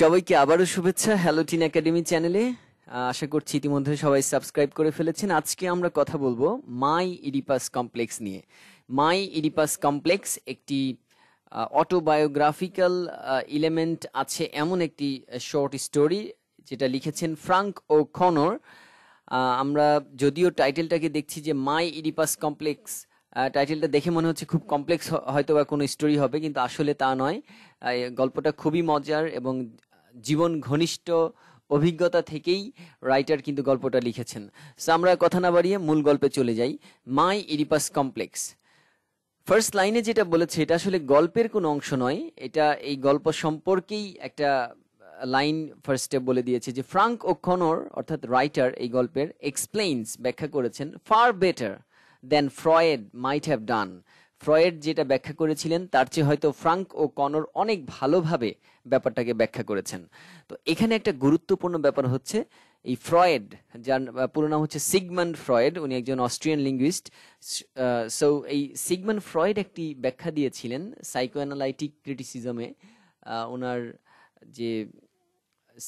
সবাইকে আবারও শুভেচ্ছা হ্যালো টিন একাডেমি চ্যানেলে আশা করছি ইতিমধ্যে সবাই সাবস্ক্রাইব করে ফেলেছেন আজকে আমরা কথা বলবো মাই ইডিপাস কমপ্লেক্স নিয়ে মাই ইডিপাস কমপ্লেক্স একটি অটোবায়োগ্রাফিক্যাল ইলেমেন্ট আছে এমন একটি শর্ট স্টোরি যেটা লিখেছেন ফ্রাঙ্ক ও খনর আমরা যদিও টাইটেলটাকে দেখছি যে মাই ইডিপাস কমপ্লেক্স টাইটেলটা দেখে মনে হচ্ছে খুব কমপ্লেক্স হয়তো বা কোনো স্টোরি হবে কিন্তু আসলে তা নয় গল্পটা খুবই মজার এবং জীবন ঘনিষ্ঠ অভিজ্ঞতা থেকেই রাইটার কিন্তু গল্পটা লিখেছেন সো আমরা কথা না বাড়িয়ে মূল গল্পে চলে যাই মাই ইরিপাস কমপ্লেক্স ফার্স্ট লাইনে যেটা বলেছে এটা আসলে গল্পের কোনো অংশ নয় এটা এই গল্প সম্পর্কেই একটা লাইন ফার্স্টে বলে দিয়েছে যে ফ্রাঙ্ক ও খনর অর্থাৎ রাইটার এই গল্পের এক্সপ্লেইনস ব্যাখ্যা করেছেন far better than Freud might have done Freud যেটা ব্যাখ্যা করেছিলেন তার চেয়ে হয়তো ফ্রাঙ্ক ও কনর অনেক ভালোভাবে ব্যাপারটাকে ব্যাখ্যা করেছেন তো এখানে একটা গুরুত্বপূর্ণ ব্যাপার হচ্ছে এই ফ্রয়েড যার পুরো নাম হচ্ছে সিগমান ফ্রয়েড উনি একজন অস্ট্রিয়ান লিঙ্গুইস্ট সো এই সিগমান ফ্রয়েড একটি ব্যাখ্যা দিয়েছিলেন সাইকোঅ্যানালাইটিক ক্রিটিসিজমে ওনার যে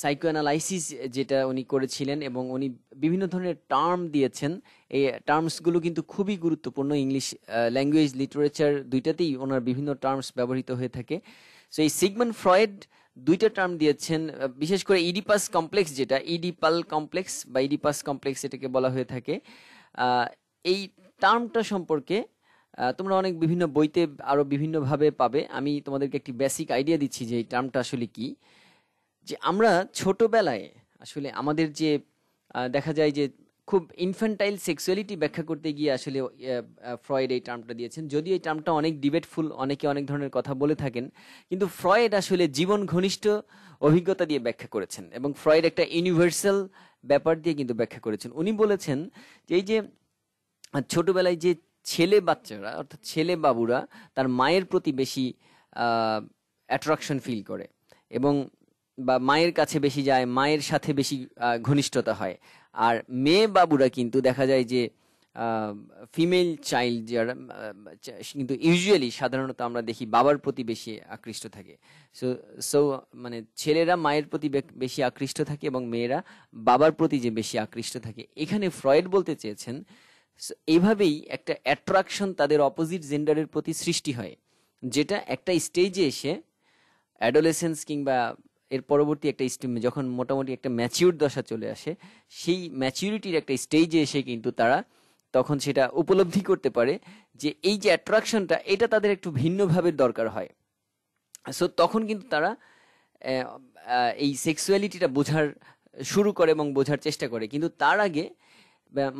সাইকোঅ্যানালাইসিস যেটা উনি করেছিলেন এবং উনি বিভিন্ন ধরনের টার্ম দিয়েছেন এই টার্মসগুলো কিন্তু খুবই গুরুত্বপূর্ণ ইংলিশ ল্যাঙ্গুয়েজ লিটারেচার দুইটাতেই ওনার বিভিন্ন টার্মস ব্যবহৃত হয়ে থাকে সো এই সিগমেন্ট ফ্রয়েড দুইটা টার্ম দিয়েছেন বিশেষ করে ইডিপাস কমপ্লেক্স যেটা ইডিপাল কমপ্লেক্স বা ইডিপাস কমপ্লেক্স এটাকে বলা হয়ে থাকে এই টার্মটা সম্পর্কে তোমরা অনেক বিভিন্ন বইতে আরও বিভিন্নভাবে পাবে আমি তোমাদেরকে একটি বেসিক আইডিয়া দিচ্ছি যে এই টার্মটা আসলে কী যে আমরা ছোটবেলায় আসলে আমাদের যে দেখা যায় যে খুব ইনফ্যান্টাইল সেক্সুয়ালিটি ব্যাখ্যা করতে গিয়ে আসলে ফ্রয়েড এই টার্মটা দিয়েছেন যদি এই টার্মটা অনেক ডিবেটফুল অনেকে অনেক ধরনের কথা বলে থাকেন কিন্তু ফ্রয়েড আসলে জীবন ঘনিষ্ঠ অভিজ্ঞতা দিয়ে ব্যাখ্যা করেছেন এবং ফ্রয়েড একটা ইউনিভার্সাল ব্যাপার দিয়ে কিন্তু ব্যাখ্যা করেছেন উনি বলেছেন যে এই যে ছোটোবেলায় যে ছেলে বাচ্চারা অর্থাৎ ছেলে বাবুরা তার মায়ের প্রতি বেশি অ্যাট্রাকশন ফিল করে এবং বা মায়ের কাছে বেশি যায় মায়ের সাথে বেশি ঘনিষ্ঠতা হয় আর মেয়ে বাবুরা কিন্তু দেখা যায় যে ফিমেল চাইল্ড যারা কিন্তু ইউজুয়ালি সাধারণত আমরা দেখি বাবার প্রতি বেশি আকৃষ্ট থাকে সো সো মানে ছেলেরা মায়ের প্রতি বেশি আকৃষ্ট থাকে এবং মেয়েরা বাবার প্রতি যে বেশি আকৃষ্ট থাকে এখানে ফ্রয়েড বলতে চেয়েছেন এইভাবেই একটা অ্যাট্রাকশন তাদের অপোজিট জেন্ডারের প্রতি সৃষ্টি হয় যেটা একটা স্টেজে এসে অ্যাডোলেসেন্স কিংবা এর পরবর্তী একটা যখন মোটামুটি একটা ম্যাচিউর দশা চলে আসে সেই ম্যাচিউরিটির একটা স্টেজে এসে কিন্তু তারা তখন সেটা উপলব্ধি করতে পারে যে এই যে অ্যাট্রাকশনটা এটা তাদের একটু ভিন্নভাবে দরকার হয় সো তখন কিন্তু তারা এই সেক্সুয়ালিটিটা বোঝার শুরু করে এবং বোঝার চেষ্টা করে কিন্তু তার আগে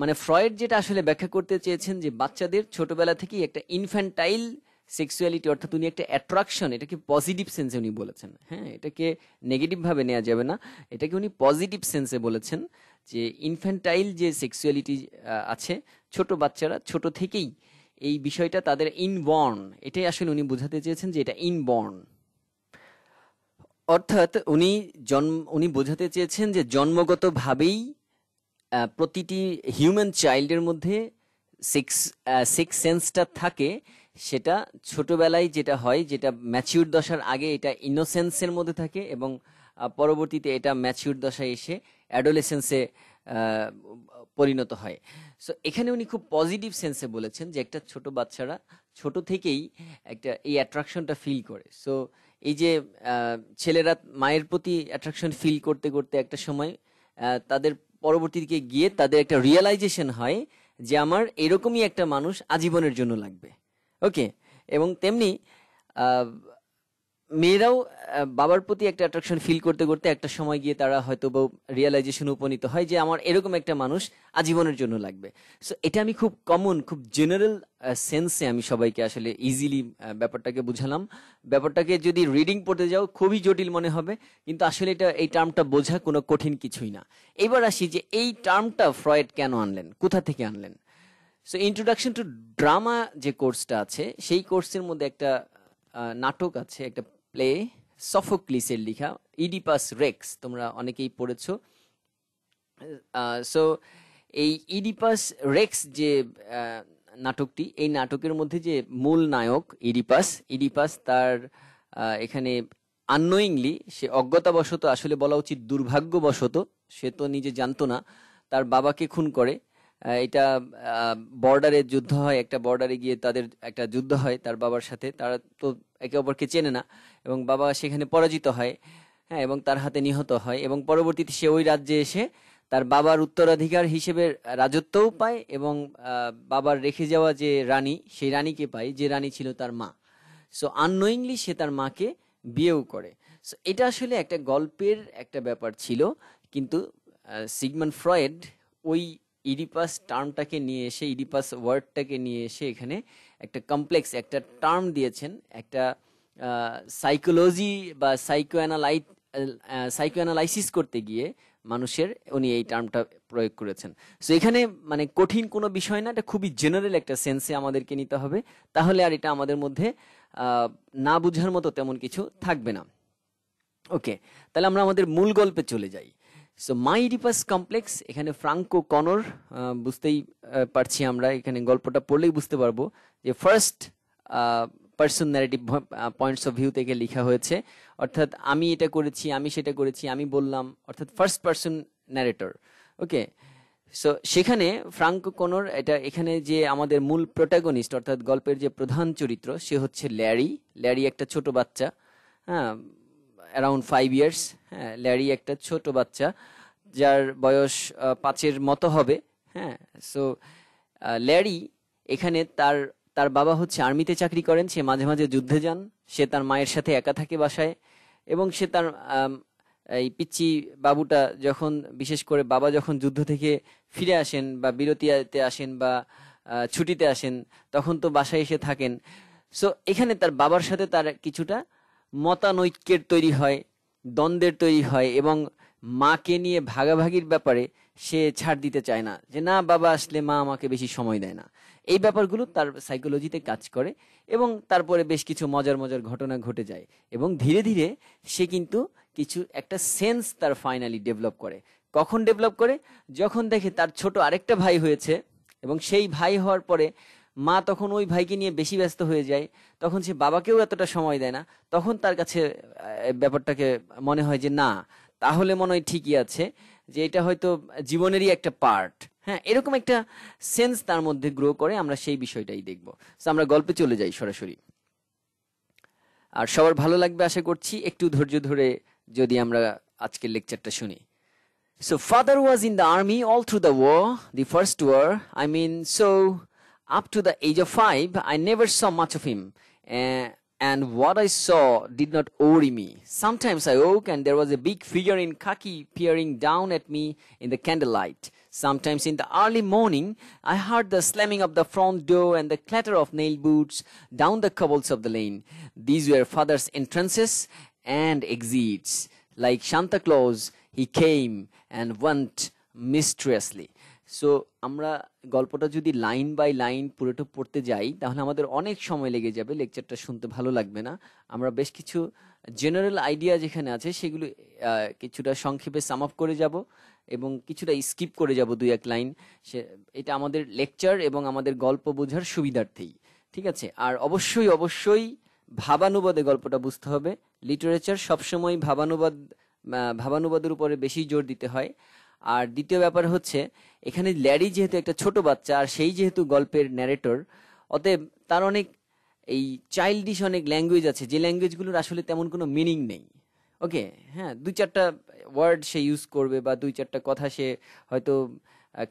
মানে ফ্রয়েড যেটা আসলে ব্যাখ্যা করতে চেয়েছেন যে বাচ্চাদের ছোটবেলা থেকেই একটা ইনফ্যান্টাইল সেক্সুয়ালিটি অর্থাৎ উনি একটা অ্যাট্রাকশন এটাকে পজিটিভ সেন্সে উনি বলেছেন হ্যাঁ এটাকে নেগেটিভভাবে নেওয়া যাবে না এটাকে উনি পজিটিভ সেন্সে বলেছেন যে ইনফ্যান্টাইল যে সেক্সুয়ালিটি আছে ছোট বাচ্চারা ছোট থেকেই এই বিষয়টা তাদের ইনবর্ন এটাই আসলে উনি বোঝাতে চেয়েছেন যে এটা ইনবর্ন অর্থাৎ উনি জন্ম উনি বোঝাতে চেয়েছেন যে জন্মগতভাবেই প্রতিটি হিউম্যান চাইল্ডের মধ্যে সেক্স সেক্স সেন্সটা থাকে সেটা ছোটবেলায় যেটা হয় যেটা ম্যাচিউর দশার আগে এটা ইনোসেন্সের মধ্যে থাকে এবং পরবর্তীতে এটা ম্যাচিউর দশায় এসে অ্যাডোলেসেন্সে পরিণত হয় সো এখানে উনি খুব পজিটিভ সেন্সে বলেছেন যে একটা ছোট বাচ্চারা ছোট থেকেই একটা এই অ্যাট্রাকশনটা ফিল করে সো এই যে ছেলেরা মায়ের প্রতি অ্যাট্রাকশন ফিল করতে করতে একটা সময় তাদের পরবর্তী দিকে গিয়ে তাদের একটা রিয়েলাইজেশন হয় যে আমার এরকমই একটা মানুষ আজীবনের জন্য লাগবে ওকে এবং তেমনি মেয়েরাও বাবার প্রতি একটা অ্যাট্রাকশন ফিল করতে করতে একটা সময় গিয়ে তারা হয়তো বা রিয়েলাইজেশনে উপনীত হয় যে আমার এরকম একটা মানুষ আজীবনের জন্য লাগবে সো এটা আমি খুব কমন খুব জেনারেল সেন্সে আমি সবাইকে আসলে ইজিলি ব্যাপারটাকে বুঝালাম ব্যাপারটাকে যদি রিডিং পড়তে যাও খুবই জটিল মনে হবে কিন্তু আসলে এটা এই টার্মটা বোঝা কোনো কঠিন কিছুই না এবার আসি যে এই টার্মটা ফ্রয়েড কেন আনলেন কোথা থেকে আনলেন সো ইন্ট্রোডাকশন টু ড্রামা যে কোর্সটা আছে সেই কোর্সের মধ্যে একটা নাটক আছে একটা প্লে সফোক্লিসের লেখা ইডিপাস রেক্স তোমরা অনেকেই পড়েছ সো এই ইডিপাস রেক্স যে নাটকটি এই নাটকের মধ্যে যে মূল নায়ক ইডিপাস ইডিপাস তার এখানে আননোয়িংলি সে অজ্ঞতাবশত আসলে বলা উচিত দুর্ভাগ্যবশত সে তো নিজে জানতো না তার বাবাকে খুন করে এটা বর্ডারে যুদ্ধ হয় একটা বর্ডারে গিয়ে তাদের একটা যুদ্ধ হয় তার বাবার সাথে তারা তো একে অপরকে চেনে না এবং বাবা সেখানে পরাজিত হয় হ্যাঁ এবং তার হাতে নিহত হয় এবং পরবর্তীতে সে ওই রাজ্যে এসে তার বাবার উত্তরাধিকার হিসেবে রাজত্বও পায় এবং বাবার রেখে যাওয়া যে রানী সেই রানীকে পায় যে রানী ছিল তার মা সো আননোয়িংলি সে তার মাকে বিয়েও করে সো এটা আসলে একটা গল্পের একটা ব্যাপার ছিল কিন্তু সিগমান ফ্রয়েড ওই ইডিপাস টার্মটাকে নিয়ে এসে ইডিপাস ওয়ার্ডটাকে নিয়ে এসে এখানে একটা কমপ্লেক্স একটা টার্ম দিয়েছেন একটা সাইকোলজি বা সাইকো অ্যানালাইট সাইকো অ্যানালাইসিস করতে গিয়ে মানুষের উনি এই টার্মটা প্রয়োগ করেছেন সো এখানে মানে কঠিন কোনো বিষয় না এটা খুবই জেনারেল একটা সেন্সে আমাদেরকে নিতে হবে তাহলে আর এটা আমাদের মধ্যে না বুঝার মতো তেমন কিছু থাকবে না ওকে তাহলে আমরা আমাদের মূল গল্পে চলে যাই সো মাই ডিপাস কমপ্লেক্স এখানে ফ্রাঙ্কো কনর বুঝতেই পারছি আমরা এখানে গল্পটা পড়লেই বুঝতে পারবো যে first person narrative points of view থেকে লেখা হয়েছে অর্থাৎ আমি এটা করেছি আমি সেটা করেছি আমি বললাম অর্থাৎ first person narrator okay so সেখানে ফ্রাঙ্কো কনর এটা এখানে যে আমাদের মূল প্রোটাগনিস্ট অর্থাৎ গল্পের যে প্রধান চরিত্র সে হচ্ছে ল্যারি ল্যারি একটা ছোট বাচ্চা হ্যাঁ অ্যারাউন্ড ফাইভ ইয়ার্স হ্যাঁ ল্যারি একটা ছোট বাচ্চা যার বয়স পাঁচের মতো হবে হ্যাঁ সো ল্যারি এখানে তার তার বাবা হচ্ছে আর্মিতে চাকরি করেন সে মাঝে মাঝে যুদ্ধে যান সে তার মায়ের সাথে একা থাকে বাসায় এবং সে তার এই পিচ্চি বাবুটা যখন বিশেষ করে বাবা যখন যুদ্ধ থেকে ফিরে আসেন বা বিরতিতে আসেন বা ছুটিতে আসেন তখন তো বাসায় এসে থাকেন সো এখানে তার বাবার সাথে তার কিছুটা মতানৈক্যের তৈরি হয় দ্বন্দ্বের তৈরি হয় এবং মাকে নিয়ে ভাগাভাগির ব্যাপারে সে ছাড় দিতে চায় না যে না বাবা আসলে মা আমাকে বেশি সময় দেয় না এই ব্যাপারগুলো তার সাইকোলজিতে কাজ করে এবং তারপরে বেশ কিছু মজার মজার ঘটনা ঘটে যায় এবং ধীরে ধীরে সে কিন্তু কিছু একটা সেন্স তার ফাইনালি ডেভেলপ করে কখন ডেভেলপ করে যখন দেখে তার ছোট আরেকটা ভাই হয়েছে এবং সেই ভাই হওয়ার পরে মা তখন ওই ভাইকে নিয়ে বেশি ব্যস্ত হয়ে যায় তখন সে বাবাকেও এতটা সময় দেয় না তখন তার কাছে ব্যাপারটাকে মনে হয় যে না তাহলে মনে হয় ঠিকই আছে যে এটা হয়তো জীবনেরই একটা পার্ট হ্যাঁ এরকম একটা সেন্স তার মধ্যে গ্রো করে আমরা সেই বিষয়টাই দেখব আমরা গল্পে চলে যাই সরাসরি আর সবার ভালো লাগবে আশা করছি একটু ধৈর্য ধরে যদি আমরা আজকের লেকচারটা শুনি so father was in the army all through the war the first war I mean so up to the age of five, I never saw much of him. Uh, and what I saw did not worry me. Sometimes I woke and there was a big figure in khaki peering down at me in the candlelight. Sometimes in the early morning, I heard the slamming of the front door and the clatter of nail boots down the cobbles of the lane. These were father's entrances and exits. Like Santa Claus, he came and went mysteriously. So আমরা গল্পটা যদি line by line পুরোটো পড়তে যাই তাহলে আমাদের অনেক সময় লেগে যাবে লেকচারটা শুনতে ভালো লাগবে না আমরা বেশ কিছু জেনারেল আইডিয়া যেখানে আছে সেগুলো কিছুটা সংক্ষেপে সাম আপ করে যাব এবং কিছুটা স্কিপ করে যাব দুই এক লাইন সে এটা আমাদের লেকচার এবং আমাদের গল্প বোঝার সুবিধার্থেই ঠিক আছে আর অবশ্যই অবশ্যই ভাবানুবাদে গল্পটা বুঝতে হবে লিটারেচার সবসময় ভাবানুবাদ ভাবানুবাদের উপরে বেশি জোর দিতে হয় আর দ্বিতীয় ব্যাপার হচ্ছে এখানে ল্যারি যেহেতু একটা ছোট বাচ্চা আর সেই যেহেতু গল্পের ন্যারেটর অতএব তার অনেক এই চাইল্ডিশ অনেক ল্যাঙ্গুয়েজ আছে যে ল্যাঙ্গুয়েজগুলোর আসলে তেমন কোনো মিনিং নেই ওকে হ্যাঁ দুই চারটা ওয়ার্ড সে ইউজ করবে বা দুই চারটা কথা সে হয়তো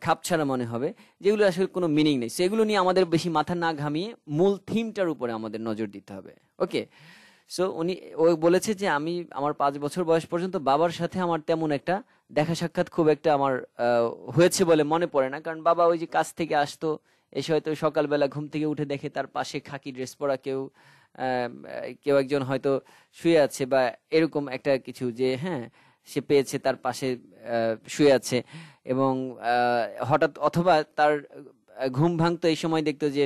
খাপ ছাড়া মনে হবে যেগুলো আসলে কোনো মিনিং নেই সেগুলো নিয়ে আমাদের বেশি মাথা না ঘামিয়ে মূল থিমটার উপরে আমাদের নজর দিতে হবে ওকে সো উনি ও বলেছে যে আমি আমার পাঁচ বছর বয়স পর্যন্ত বাবার সাথে আমার তেমন একটা দেখা সাক্ষাৎ খুব একটা আমার হয়েছে বলে মনে পড়ে না কারণ বাবা ওই যে কাজ থেকে আসতো এসে হয়তো সকালবেলা ঘুম থেকে উঠে দেখে তার পাশে খাকি ড্রেস পরা কেউ কেউ একজন হয়তো শুয়ে আছে বা এরকম একটা কিছু যে হ্যাঁ সে পেয়েছে তার পাশে শুয়ে আছে এবং হঠাৎ অথবা তার ঘুম ভাঙতো এই সময় দেখতো যে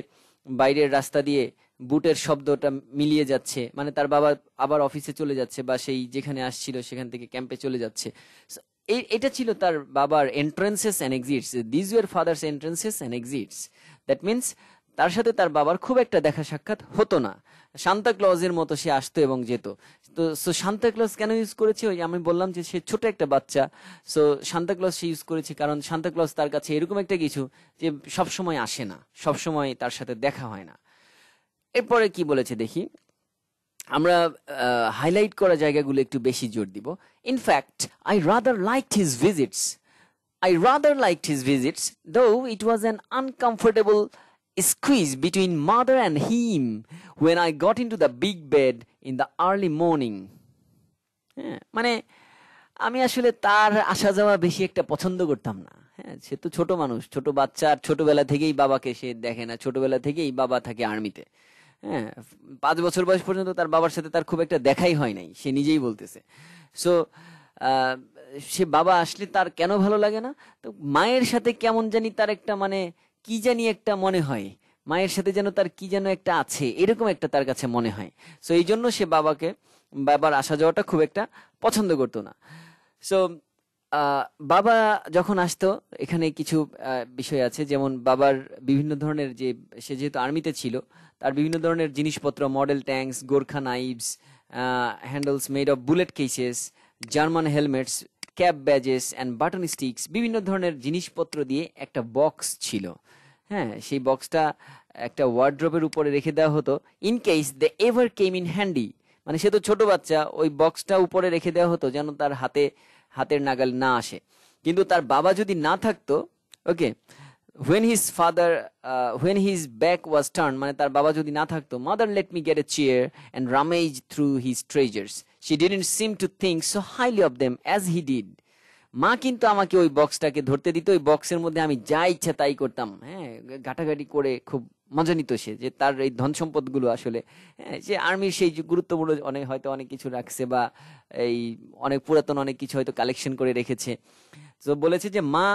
বাইরের রাস্তা দিয়ে বুটের শব্দটা মিলিয়ে যাচ্ছে মানে তার বাবা আবার অফিসে চলে যাচ্ছে বা সেই যেখানে আসছিল সেখান থেকে ক্যাম্পে চলে যাচ্ছে এটা ছিল তার বাবার entrances and exits these war father's entrances and exits that means তার সাথে তার বাবার খুব একটা দেখা সাক্ষাৎ হতো না সান্তা ক্লজের মতো সে আসতো এবং যেত তো সো সান্তা ক্লজ কেন ইউজ করেছে ওই আমি বললাম যে সে ছোট একটা বাচ্চা সো সান্তা ক্লজ সে ইউজ করেছে কারণ সান্তা ক্লজ তার কাছে এরকম একটা কিছু যে সবসময় আসে না সবসময় তার সাথে দেখা হয় না এরপরে কি বলেছে দেখি আমরা হাইলাইট করা জায়গাগুলো একটু বেশি জোর দিব in fact I rather like his visits I rather like his visits though it was an uncomfortable squeeze between mother and him when I got in to the big bed in the early morning হ্যাঁ মানে আমি আসলে তার আসা যাওয়া বেশি একটা পছন্দ করতাম না হ্যাঁ সে তো ছোট মানুষ ছোট বাচ্চা আর ছোটবেলা থেকেই বাবাকে সে দেখে না ছোটবেলা থেকেই বাবা থাকে আর্মিতে হ্যাঁ পাঁচ বছর বয়স পর্যন্ত তার বাবার সাথে তার খুব একটা দেখাই হয় নাই সে নিজেই বলতেছে সো সে বাবা আসলে তার কেন ভালো লাগে না তো মায়ের সাথে কেমন জানি তার একটা মানে কি জানি একটা মনে হয় মায়ের সাথে যেন তার কি যেন একটা আছে এরকম একটা তার কাছে মনে হয় সো এই জন্য সে বাবাকে বাবার আসা যাওয়াটা খুব একটা পছন্দ করতো না সো বাবা যখন আসতো এখানে কিছু বিষয় আছে যেমন বাবার বিভিন্ন ধরনের যে সে যেহেতু আর্মিতে ছিল তার বিভিন্ন ধরনের জিনিসপত্র model tanks Gurkha knives handles made of bullet cases German helmets cap badges and button sticks বিভিন্ন ধরনের জিনিসপত্র দিয়ে একটা বক্স ছিল হ্যাঁ সেই বক্সটা একটা ওয়ার্ড্রপের উপরে রেখে দেওয়া হতো in case the ever came in handy মানে সে তো ছোট বাচ্চা ওই বক্সটা উপরে রেখে দেওয়া হতো যেন তার হাতে হাতের নাগাল না আসে কিন্তু তার বাবা যদি না থাকতো okay when his father when his back was turn মানে তার বাবা যদি না থাকতো mother let me get a chair and rummage through his treasures she didn't seem to think so highly of them as he did মা কিন্তু আমাকে ওই বক্সটাকে ধরতে দিত ওই বক্সের মধ্যে আমি যা ইচ্ছা তাই করতাম হ্যাঁ ঘাটাঘাটি করে খুব মজা নিত সে যে তার এই ধন গুলো আসলে হ্যাঁ, যে আর্মির সেই গুরুত্বপূর্ণ অনেক হয়তো অনেক কিছু রাখছে বা এই অনেক পুরাতন অনেক কিছু হয়তো কালেকশন করে রেখেছে তো বলেছে যে মা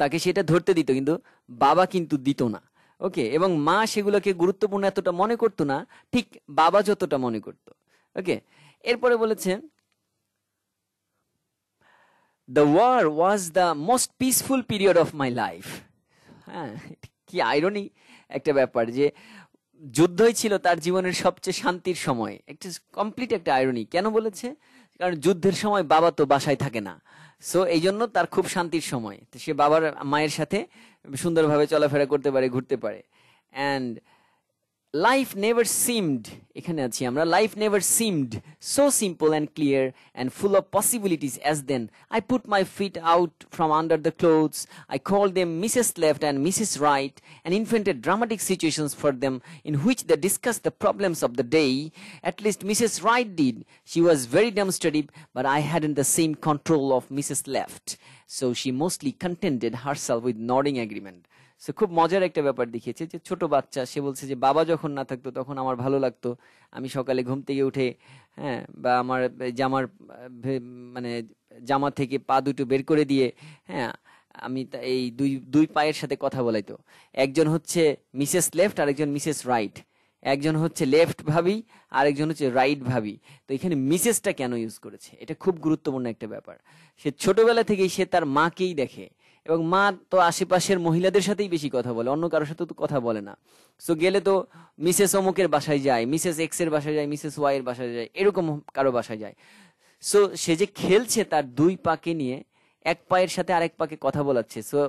তাকে সেটা ধরতে দিত কিন্তু বাবা কিন্তু দিত না ওকে এবং মা সেগুলোকে গুরুত্বপূর্ণ এতটা মনে করতো না ঠিক বাবা যতটা মনে করত ওকে এরপরে বলেছে the war was the most peaceful period of my life হ্যাঁ কি আইরনি একটা ব্যাপার যে যুদ্ধই ছিল তার জীবনের সবচেয়ে শান্তির সময় একটা কমপ্লিট একটা আয়রনি কেন বলেছে কারণ যুদ্ধের সময় বাবা তো বাসায় থাকে না সো এই জন্য তার খুব শান্তির সময় সে বাবার মায়ের সাথে সুন্দরভাবে চলাফেরা করতে পারে ঘুরতে পারে and life never seemed I can আছি আমরা life never seemed so simple and clear and full of possibilities as then i put my feet out from under the clothes i called them mrs left and mrs right and invented dramatic situations for them in which they discussed the problems of the day at least mrs right did she was very demonstrative but i hadn't the same control of mrs left so she mostly contented herself with nodding agreement সে খুব মজার একটা ব্যাপার দেখিয়েছে যে ছোট বাচ্চা সে বলছে যে বাবা যখন না থাকতো তখন আমার ভালো লাগতো আমি সকালে ঘুম থেকে উঠে হ্যাঁ বা আমার জামার মানে জামা থেকে পা দুটো বের করে দিয়ে হ্যাঁ আমি এই দুই দুই পায়ের সাথে কথা বলাইতো একজন হচ্ছে মিসেস লেফট আরেকজন মিসেস রাইট একজন হচ্ছে লেফট ভাবি আরেকজন হচ্ছে রাইট ভাবি তো এখানে মিসেসটা কেন ইউজ করেছে এটা খুব গুরুত্বপূর্ণ একটা ব্যাপার সে ছোটবেলা থেকেই সে তার মাকেই দেখে এবং মা তো আশেপাশের মহিলাদের সাথেই বেশি কথা বলে অন্য কারোর সাথে তো কথা বলে না সো গেলে তো মিসেস অমুকের বাসায় যায় মিসেস এক্স এর বাসায় যায় মিসেস ওয়াই এর বাসায় যায় এরকম কারো বাসায় যায় সো সে যে খেলছে তার দুই পাকে নিয়ে এক পায়ের সাথে আরেক পাকে কথা বলাচ্ছে সো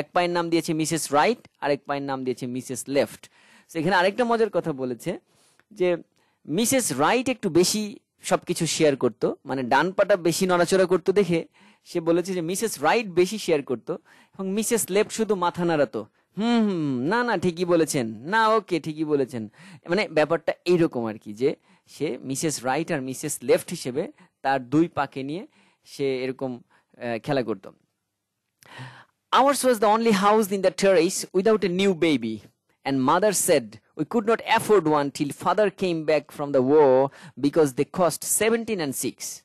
এক পায়ের নাম দিয়েছে মিসেস রাইট আরেক পায়ের নাম দিয়েছে মিসেস লেফট সো এখানে আরেকটা মজার কথা বলেছে যে মিসেস রাইট একটু বেশি সবকিছু শেয়ার করতো মানে ডান পাটা বেশি নড়াচড়া করতো দেখে সে বলেছে যে মিসেস রাইট বেশি শেয়ার করত এবং মিসেস লেফট শুধু মাথা নাড়াতো হুম হুম না না ঠিকই বলেছেন না ওকে ঠিকই বলেছেন মানে ব্যাপারটা এইরকম আর কি যে সে মিসেস রাইট আর মিসেস লেফট হিসেবে তার দুই পাকে নিয়ে সে এরকম খেলা করত ours was the only house in the terrace without a new baby And mother said, We could not afford one till father came back from the war because they cost 17 and 6.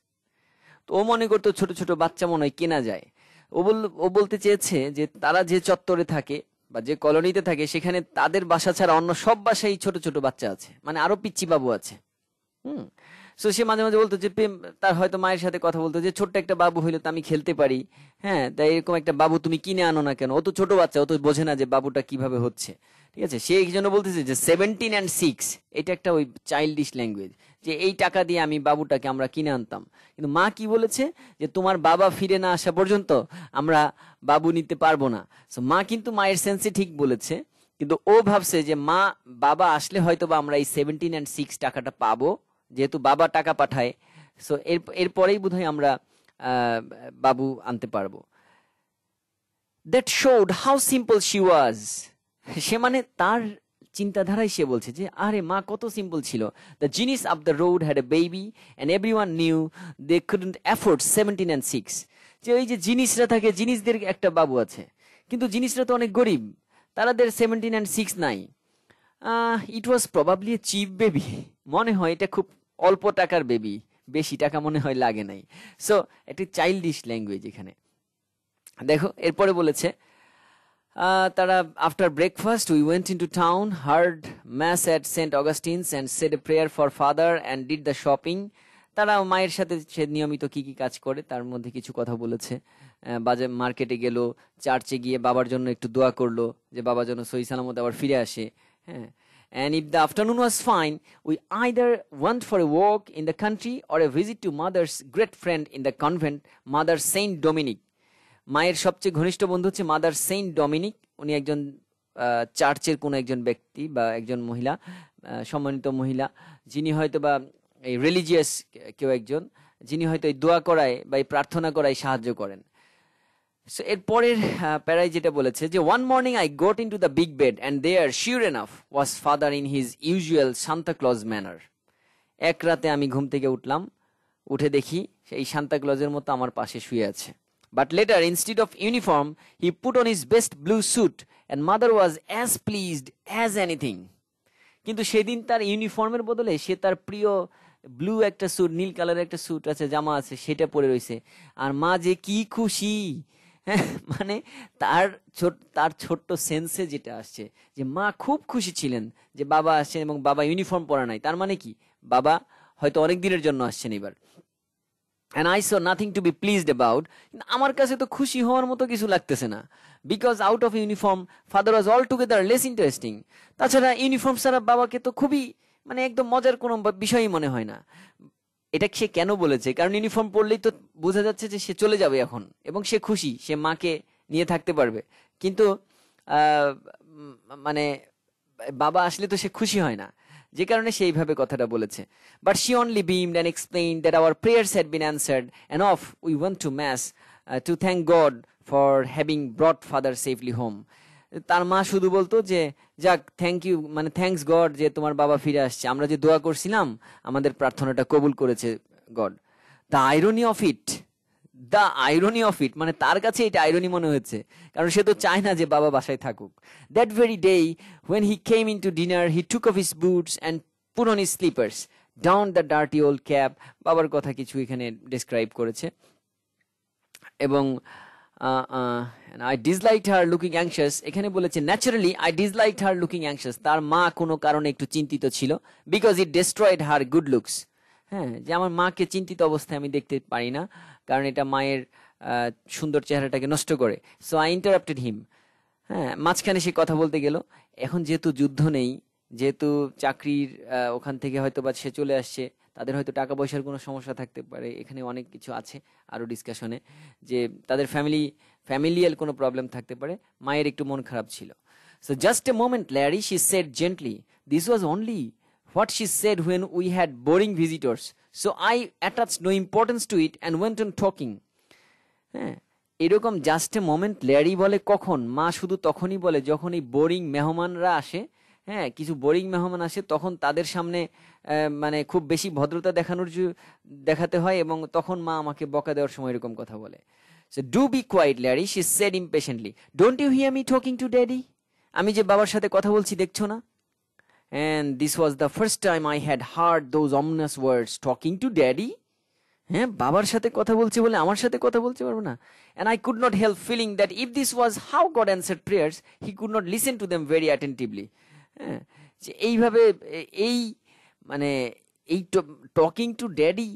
তো ও মনে করতো ছোট ছোট বাচ্চা মনে হয় কেনা যায় ও বল ও বলতে চেয়েছে যে তারা যে চত্বরে থাকে বা যে কলোনিতে থাকে সেখানে তাদের বাসা ছাড়া অন্য সব বাসায় ছোট ছোট বাচ্চা আছে মানে আরো পিচ্ছি বাবু আছে হুম সো সে মাঝে মাঝে বলতো যে প্রেম তার হয়তো মায়ের সাথে কথা বলতো যে ছোট্ট একটা বাবু হইলে তো আমি খেলতে পারি হ্যাঁ তাই এরকম একটা বাবু তুমি কিনে আনো না কেন ও তো ছোট বাচ্চা ও তো বোঝে না যে বাবুটা কিভাবে হচ্ছে ঠিক আছে সে এই জন্য বলতেছে যে সেভেন্টিন অ্যান্ড সিক্স এটা একটা ওই চাইল্ডিশ ল্যাঙ্গুয়েজ যে এই টাকা দিয়ে আমি বাবুটাকে আমরা কিনে আনতাম কিন্তু মা কি বলেছে যে তোমার বাবা ফিরে না আসা পর্যন্ত আমরা বাবু নিতে পারবো না সো মা কিন্তু মায়ের সেন্সে ঠিক বলেছে কিন্তু ও ভাবছে যে মা বাবা আসলে হয়তো বা আমরা এই সেভেন্টিন অ্যান্ড সিক্স টাকাটা পাবো যেহেতু বাবা টাকা পাঠায় সো এর এরপরেই বোধ আমরা বাবু আনতে পারবো that showed how simple she was সে মানে তার চিন্তাধারায় সে বলছে যে আরে মা কত সিম্পল ছিল দ্য জিনিস of the road had a baby and everyone knew they couldn't afford seventeen and six যে ওই যে জিনিসরা থাকে জিনিসদের একটা বাবু আছে কিন্তু জিনিসরা তো অনেক গরিব তারাদের সেভেন্টিন অ্যান্ড সিক্স নাই it was probably a cheap baby মনে হয় এটা খুব অল্প টাকার বেবি বেশি টাকা মনে হয় লাগে নাই সো একটি চাইল্ডিশ ল্যাঙ্গুয়েজ এখানে দেখো এরপরে বলেছে তারা after breakfast we went in to town heard mass at Saint Augustine's and said a prayer for father and did the shopping তারা মায়ের সাথে সে নিয়মিত কি কি কাজ করে তার মধ্যে কিছু কথা বলেছে বাজার মার্কেটে গেল চার্চে গিয়ে বাবার জন্য একটু দোয়া করলো যে বাবার জন্য সহি সালামত আবার ফিরে আসে হ্যাঁ and if the afternoon was fine we either want for a walk in the country or a visit to mother's great friend in the convent mother Saint Dominic মায়ের সবচেয়ে ঘনিষ্ঠ বন্ধু হচ্ছে মাদার সেন্ট ডমিনিক উনি একজন চার্চের কোনো একজন ব্যক্তি বা একজন মহিলা সম্মানিত মহিলা যিনি হয়তো বা এই রিলিজিয়াস কেউ একজন যিনি হয়তো এই দোয়া করায় বা এই প্রার্থনা করায় সাহায্য করেন সো এরপরের প্যারাই যেটা বলেছে যে one morning I got in to the big bed and there sure enough was father in his usual Santa Claus manner এক রাতে আমি ঘুম থেকে উঠলাম উঠে দেখি সেই সান্তাক্লজের মতো আমার পাশে শুয়ে আছে But later, instead of uniform, he put on his best blue suit and mother was as pleased as anything. কিন্তু সেদিন তার ইউনিফর্মের বদলে সে তার প্রিয় ব্লু একটা স্যুট নীল কালারের একটা স্যুট আছে জামা আছে সেটা পরে রয়েছে আর মা যে কি খুশি হ্যাঁ, মানে তার ছোট তার ছোট্ট সেন্সে যেটা আসছে যে মা খুব খুশি ছিলেন যে বাবা আসছেন এবং বাবা ইউনিফর্ম পরা নাই তার মানে কি বাবা হয়তো অনেক দিনের জন্য আসছেন এবার and I saw nothing to be pleased about আমার কাছে তো খুশি হওয়ার মতো কিছু লাগতেছে না because out of uniform father was all together less interesting তাছাড়া ইউনিফর্ম ছাড়া বাবাকে তো খুবই মানে একদম মজার কোনো বিষয়ই মনে হয় না এটা সে কেন বলেছে কারণ ইউনিফর্ম পরলেই তো বোঝা যাচ্ছে যে সে চলে যাবে এখন এবং সে খুশি সে মাকে নিয়ে থাকতে পারবে কিন্তু মানে বাবা আসলে তো সে খুশি হয় না যে কারণে সেইভাবে কথাটা বলেছে but she only beamed and explain that our prayers had been answered and off we want to mass to thank God for having brought father safely home তার মা শুধু বলতো যে যাক থ্যাংক ইউ মানে থ্যাংকস গড যে তোমার বাবা ফিরে আসছে আমরা যে দোয়া করছিলাম আমাদের প্রার্থনাটা কবুল করেছে God the irony of it the irony of it মানে তার কাছে এটা আইরনি মনে হয়েছে কারণ সে তো চায় না যে বাবা বাসায় থাকুক that very day when he came in to dinner he took off his boots and put on slippers down the dirty old cap বাবার কথা কিছু এখানে ডিসক্রাইব করেছে এবং I dislike her looking anxious এখানে বলেছে naturally I dislike her looking anxious তার মা কোনো কারণে একটু চিন্তিত ছিল because it destroyed her good looks হ্যাঁ যে আমার মাকে চিন্তিত অবস্থায় আমি দেখতে পারি না কারণ এটা মায়ের সুন্দর চেহারাটাকে নষ্ট করে সো আই ইন্টারাপ্টেড হিম হ্যাঁ মাঝখানে সে কথা বলতে গেল এখন যেহেতু যুদ্ধ নেই যেহেতু চাকরির ওখান থেকে হয়তো বা সে চলে আসছে তাদের হয়তো টাকা পয়সার কোনো সমস্যা থাকতে পারে এখানে অনেক কিছু আছে আরও ডিসকাশনে যে তাদের ফ্যামিলি ফ্যামিলিয়াল কোনো প্রবলেম থাকতে পারে মায়ের একটু মন খারাপ ছিল so just a moment Larry she said gently this was only what she said when we had boring visitors so I attach no importance to it and went on talking হ্যাঁ এরকম just a moment Larry বলে কখন মা শুধু তখনই বলে যখন এই বোরিং মেহমানরা আসে হ্যাঁ কিছু বোরিং মেহমান আসে তখন তাদের সামনে মানে খুব বেশি ভদ্রতা দেখানোর দেখাতে হয় এবং তখন মা আমাকে বকা দেওয়ার সময় এরকম কথা বলে so do be quiet Larry she said impatiently don't you hear me talking to daddy আমি যে বাবার সাথে কথা বলছি দেখছো না and this was the first time I had heard those ominous words talking to daddy হ্যাঁ বাবার সাথে কথা বলছে বলে আমার সাথে কথা বলতে পারবো না and I could not help feeling that if this was how God answer prayers he could not listen to them very attentively হ্যাঁ যে এইভাবে এই মানে এই টকিং টু ড্যাডি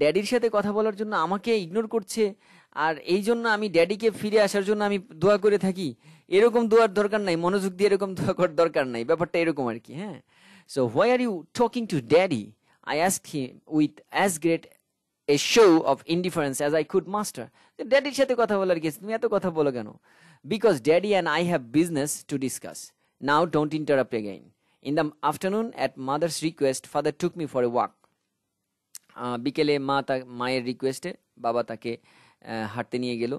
ড্যাডির সাথে কথা বলার জন্য আমাকে ইগনোর করছে আর এই জন্য আমি ড্যাডিকে ফিরে আসার জন্য আমি দোয়া করে থাকি এরকম দোয়ার দরকার নাই মনোযোগ দিয়ে এরকম দোয়া করার দরকার নাই ব্যাপারটা এরকম আর কি হ্যাঁ so why are you talking to daddy I ask him with as great a show of indifference as I could master ড্যাডির সাথে কথা বলার কি তুমি এত কথা বলো কেন because daddy and I have business to discuss now don't interrupt again in the afternoon at mother's request father took me for a walk বিকেলে মা তা মায়ের রিকোয়েস্টে বাবা তাকে হাঁটতে নিয়ে গেল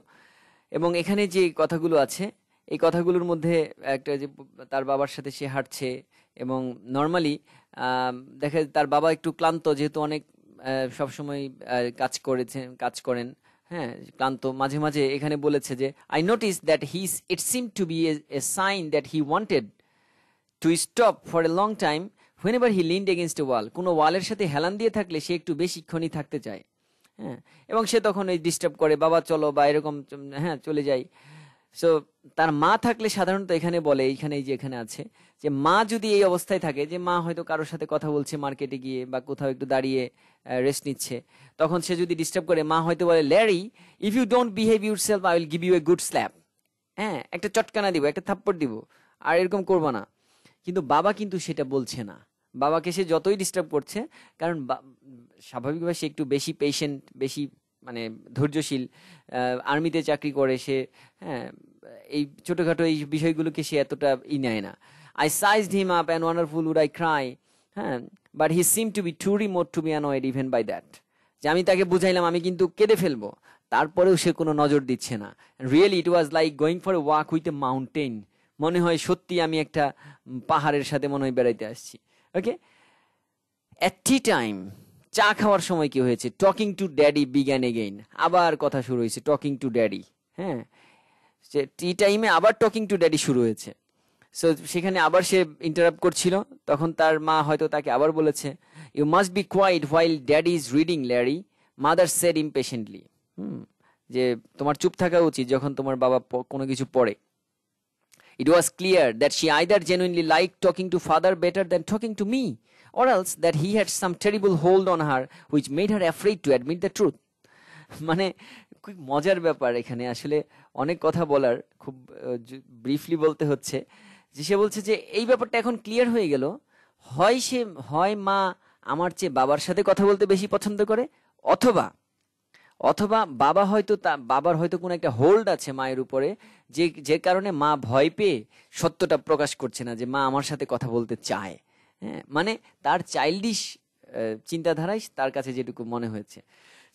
এবং এখানে যে কথাগুলো আছে এই কথাগুলোর মধ্যে একটা যে তার বাবার সাথে সে হাঁটছে এবং নর্মালি দেখা তার বাবা একটু ক্লান্ত যেহেতু অনেক সবসময় কাজ করেছেন কাজ করেন হ্যাঁ ক্লান্ত মাঝে মাঝে এখানে বলেছে যে I notice that he it seem to be a sign that he wanted to stop for a long time whenever he leaned against a wall কোনো ওয়ালের সাথে হেলান দিয়ে থাকলে সে একটু বেশিক্ষণই থাকতে চায় হ্যাঁ এবং সে তখন ওই ডিস্টার্ব করে বাবা চলো বা এরকম হ্যাঁ চলে যায় সো তার মা থাকলে সাধারণত এখানে বলে এইখানে যে এখানে আছে যে মা যদি এই অবস্থায় থাকে যে মা হয়তো কারোর সাথে কথা বলছে মার্কেটে গিয়ে বা কোথাও একটু দাঁড়িয়ে রেস্ট নিচ্ছে তখন সে যদি ডিস্টার্ব করে মা হয়তো বলে Larry if you don't behave yourself I will give you a good slap হ্যাঁ একটা চটকানা দিব একটা থাপ্পড় দিব আর এরকম করবো না কিন্তু বাবা কিন্তু সেটা বলছে না বাবাকে সে যতই ডিস্টার্ব করছে কারণ স্বাভাবিকভাবে সে একটু বেশি পেশেন্ট বেশি মানে ধৈর্যশীল আর্মিতে চাকরি করে সে হ্যাঁ এই ছোটোখাটো এই বিষয়গুলোকে সে এতটা ই নেয় না I sized him up and wonderful would I cry হ্যাঁ but he seem to be too remote to be annoyed even by that যে আমি তাকে বুঝাইলাম আমি কিন্তু কেঁদে ফেলবো তারপরেও সে কোনো নজর দিচ্ছে না really it was like going for a walk with a mountain মনে হয় সত্যি আমি একটা পাহাড়ের সাথে মনে হয় বেড়াইতে আসছি ওকে অ্যাট টি টাইম চা খাওয়ার সময় কি হয়েছে টকিং টু ড্যাডি বিজ্ঞান এগেইন আবার কথা শুরু হয়েছে টকিং টু ড্যাডি হ্যাঁ টি টাইমে আবার টকিং টু ড্যাডি শুরু হয়েছে সো সেখানে আবার সে ইন্টারাপ্ট করছিল তখন তার মা হয়তো তাকে আবার বলেছে you must be quiet while daddy is reading Larry mother said impatiently hmm যে তোমার চুপ থাকা উচিত যখন তোমার বাবা কোনো কিছু পড়ে it was clear that she either genuinely like talking to father better than talking to me or else that he had some terrible hold on her which made her afraid to admit the truth মানে খুব মজার ব্যাপার এখানে আসলে অনেক কথা বলার খুব ব্রিফলি বলতে হচ্ছে যে সে বলছে যে এই ব্যাপারটা এখন ক্লিয়ার হয়ে গেল হয় সে হয় মা আমার চেয়ে বাবার সাথে কথা বলতে বেশি পছন্দ করে অথবা অথবা বাবা হয়তো তা বাবার হয়তো কোনো একটা হোল্ড আছে মায়ের উপরে যে যে কারণে মা ভয় পেয়ে সত্যটা প্রকাশ করছে না যে মা আমার সাথে কথা বলতে চায় হ্যাঁ মানে তার চাইল্ডিশ চিন্তাধারায় তার কাছে যেটুকু মনে হয়েছে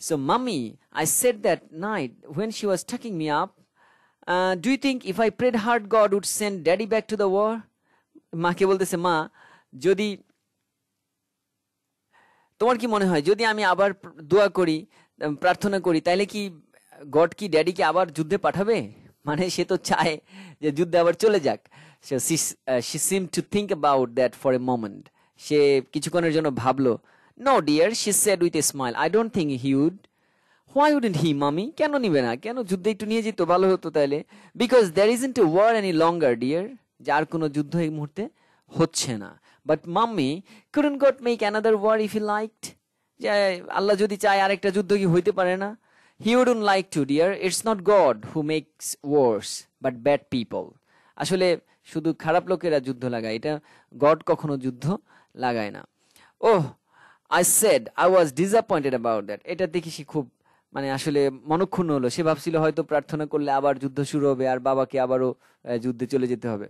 so mummy I said that night when she was tucking me up do you think if I prayed hard God would send daddy back to the war মাকে বলতেছে মা যদি তোমার কি মনে হয় যদি আমি আবার দোয়া করি প্রার্থনা করি তাহলে কি গড কি ড্যাডিকে আবার যুদ্ধে পাঠাবে মানে সে তো চায় যে যুদ্ধে আবার চলে যাক সে she seem to think about that for a moment সে কিছুক্ষণের জন্য ভাবলো no dear she said with a smile I don't think he would why wouldn't he mummy কেন নিবে না কেন যুদ্ধে একটু নিয়ে যেত ভালো হতো তাহলে because there isn't war any longer dear যার কোনো যুদ্ধ এই মুহূর্তে হচ্ছে না but mummy couldn't God make another war if you liked যে আল্লাহ যদি চায় আরেকটা যুদ্ধ কি হইতে পারে না he wouldn't like to dear it's not God who makes wars but bad people আসলে শুধু খারাপ লোকেরা যুদ্ধ লাগায় এটা গড কখনো যুদ্ধ লাগায় না oh I said I was disappointed about that এটা দেখি সে খুব মানে আসলে মনক্ষুণ্ণ হলো সে ভাবছিল হয়তো প্রার্থনা করলে আবার যুদ্ধ শুরু হবে আর বাবাকে আবারও যুদ্ধে চলে যেতে হবে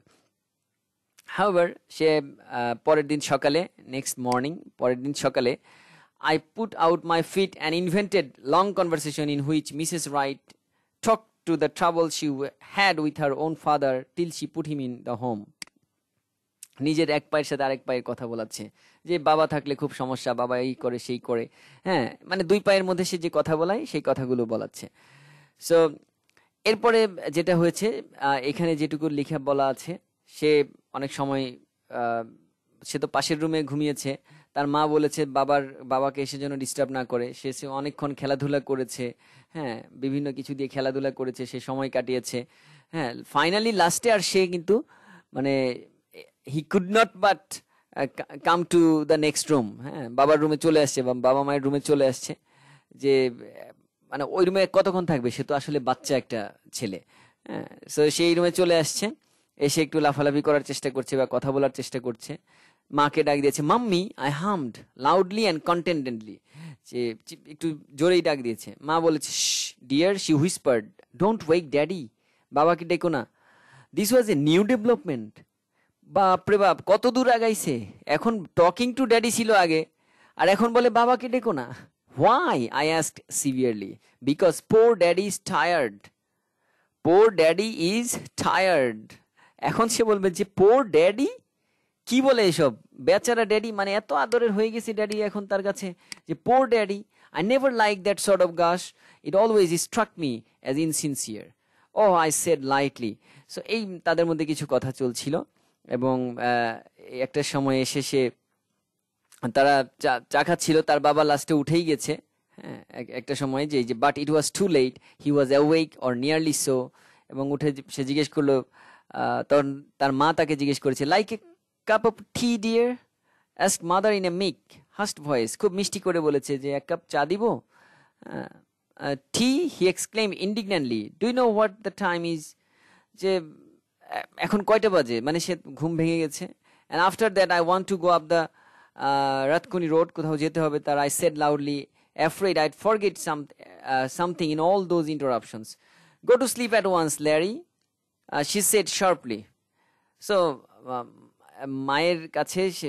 হাওভার সে পরের দিন সকালে নেক্সট মর্নিং পরের দিন সকালে I put out my feet and invented long conversation in which Mrs Right talk to the trouble she had with her own father till she put him in the home নিজের এক পায়ের সাথে আরেক পায়ের কথা বলাচ্ছে যে বাবা থাকলে খুব সমস্যা বাবা এই করে সেই করে হ্যাঁ মানে দুই পায়ের মধ্যে সে যে কথা বলায় সেই কথাগুলো বলাচ্ছে সো এরপরে যেটা হয়েছে এখানে যেটুকু লেখা বলা আছে সে অনেক সময় সে তো পাশের রুমে ঘুমিয়েছে তার মা বলেছে বাবার বাবাকে এসে যেন ডিস্টার্ব না করে সে সে অনেকক্ষণ খেলাধুলা করেছে হ্যাঁ বিভিন্ন কিছু দিয়ে খেলাধুলা করেছে সে সময় কাটিয়েছে হ্যাঁ ফাইনালি লাস্টে আর সে কিন্তু মানে he could not but come to the next room হ্যাঁ বাবার রুমে চলে আসছে বা বাবা মায়ের রুমে চলে আসছে যে মানে ওই রুমে কতক্ষণ থাকবে সে তো আসলে বাচ্চা একটা ছেলে হ্যাঁ সো সেই রুমে চলে আসছে এসে একটু লাফালাফি করার চেষ্টা করছে বা কথা বলার চেষ্টা করছে মাকে ডাক দিয়েছে mummy I hummed loudly and contentedly যে একটু জোরেই ডাক দিয়েছে মা বলেছে dear she whispered don't wake daddy বাবাকে ডেকো না this was a new development বাপরে বাপ কত দূর আগাইছে এখন টকিং টু ড্যাডি ছিল আগে আর এখন বলে বাবাকে ডেকো না why I ask severely because poor daddy is tired poor daddy is tired এখন সে বলবে যে পোর ড্যাডি কি বলে এসব বেচারা ড্যাডি মানে এত আদরের হয়ে গেছে ড্যাডি এখন তার কাছে যে poor daddy I never like that sort of gush it always struck me as insincere oh I said lightly so এই তাদের মধ্যে কিছু কথা চলছিল এবং একটা সময় এসে সে তারা চা খাচ্ছিল তার বাবা লাস্টে উঠেই গেছে হ্যাঁ একটা সময় যে যে but it was too late he was awake or nearly so এবং উঠে সে জিজ্ঞেস করলো তখন তার মা তাকে জিজ্ঞেস করেছে like a cup of tea dear ask mother in a meek hushed voice খুব মিষ্টি করে বলেছে যে এক কাপ চা দিব tea he exclaim indignantly do know what the time is যে এখন কয়টা বাজে মানে সে ঘুম ভেঙে গেছে and after that I want to go up the রাতকুনি রোড কোথাও যেতে হবে তার I said loudly afraid I forget some something in all those interruptions go to sleep at once, Larry. Uh, she said sharply. So, um, মায়ের কাছে সে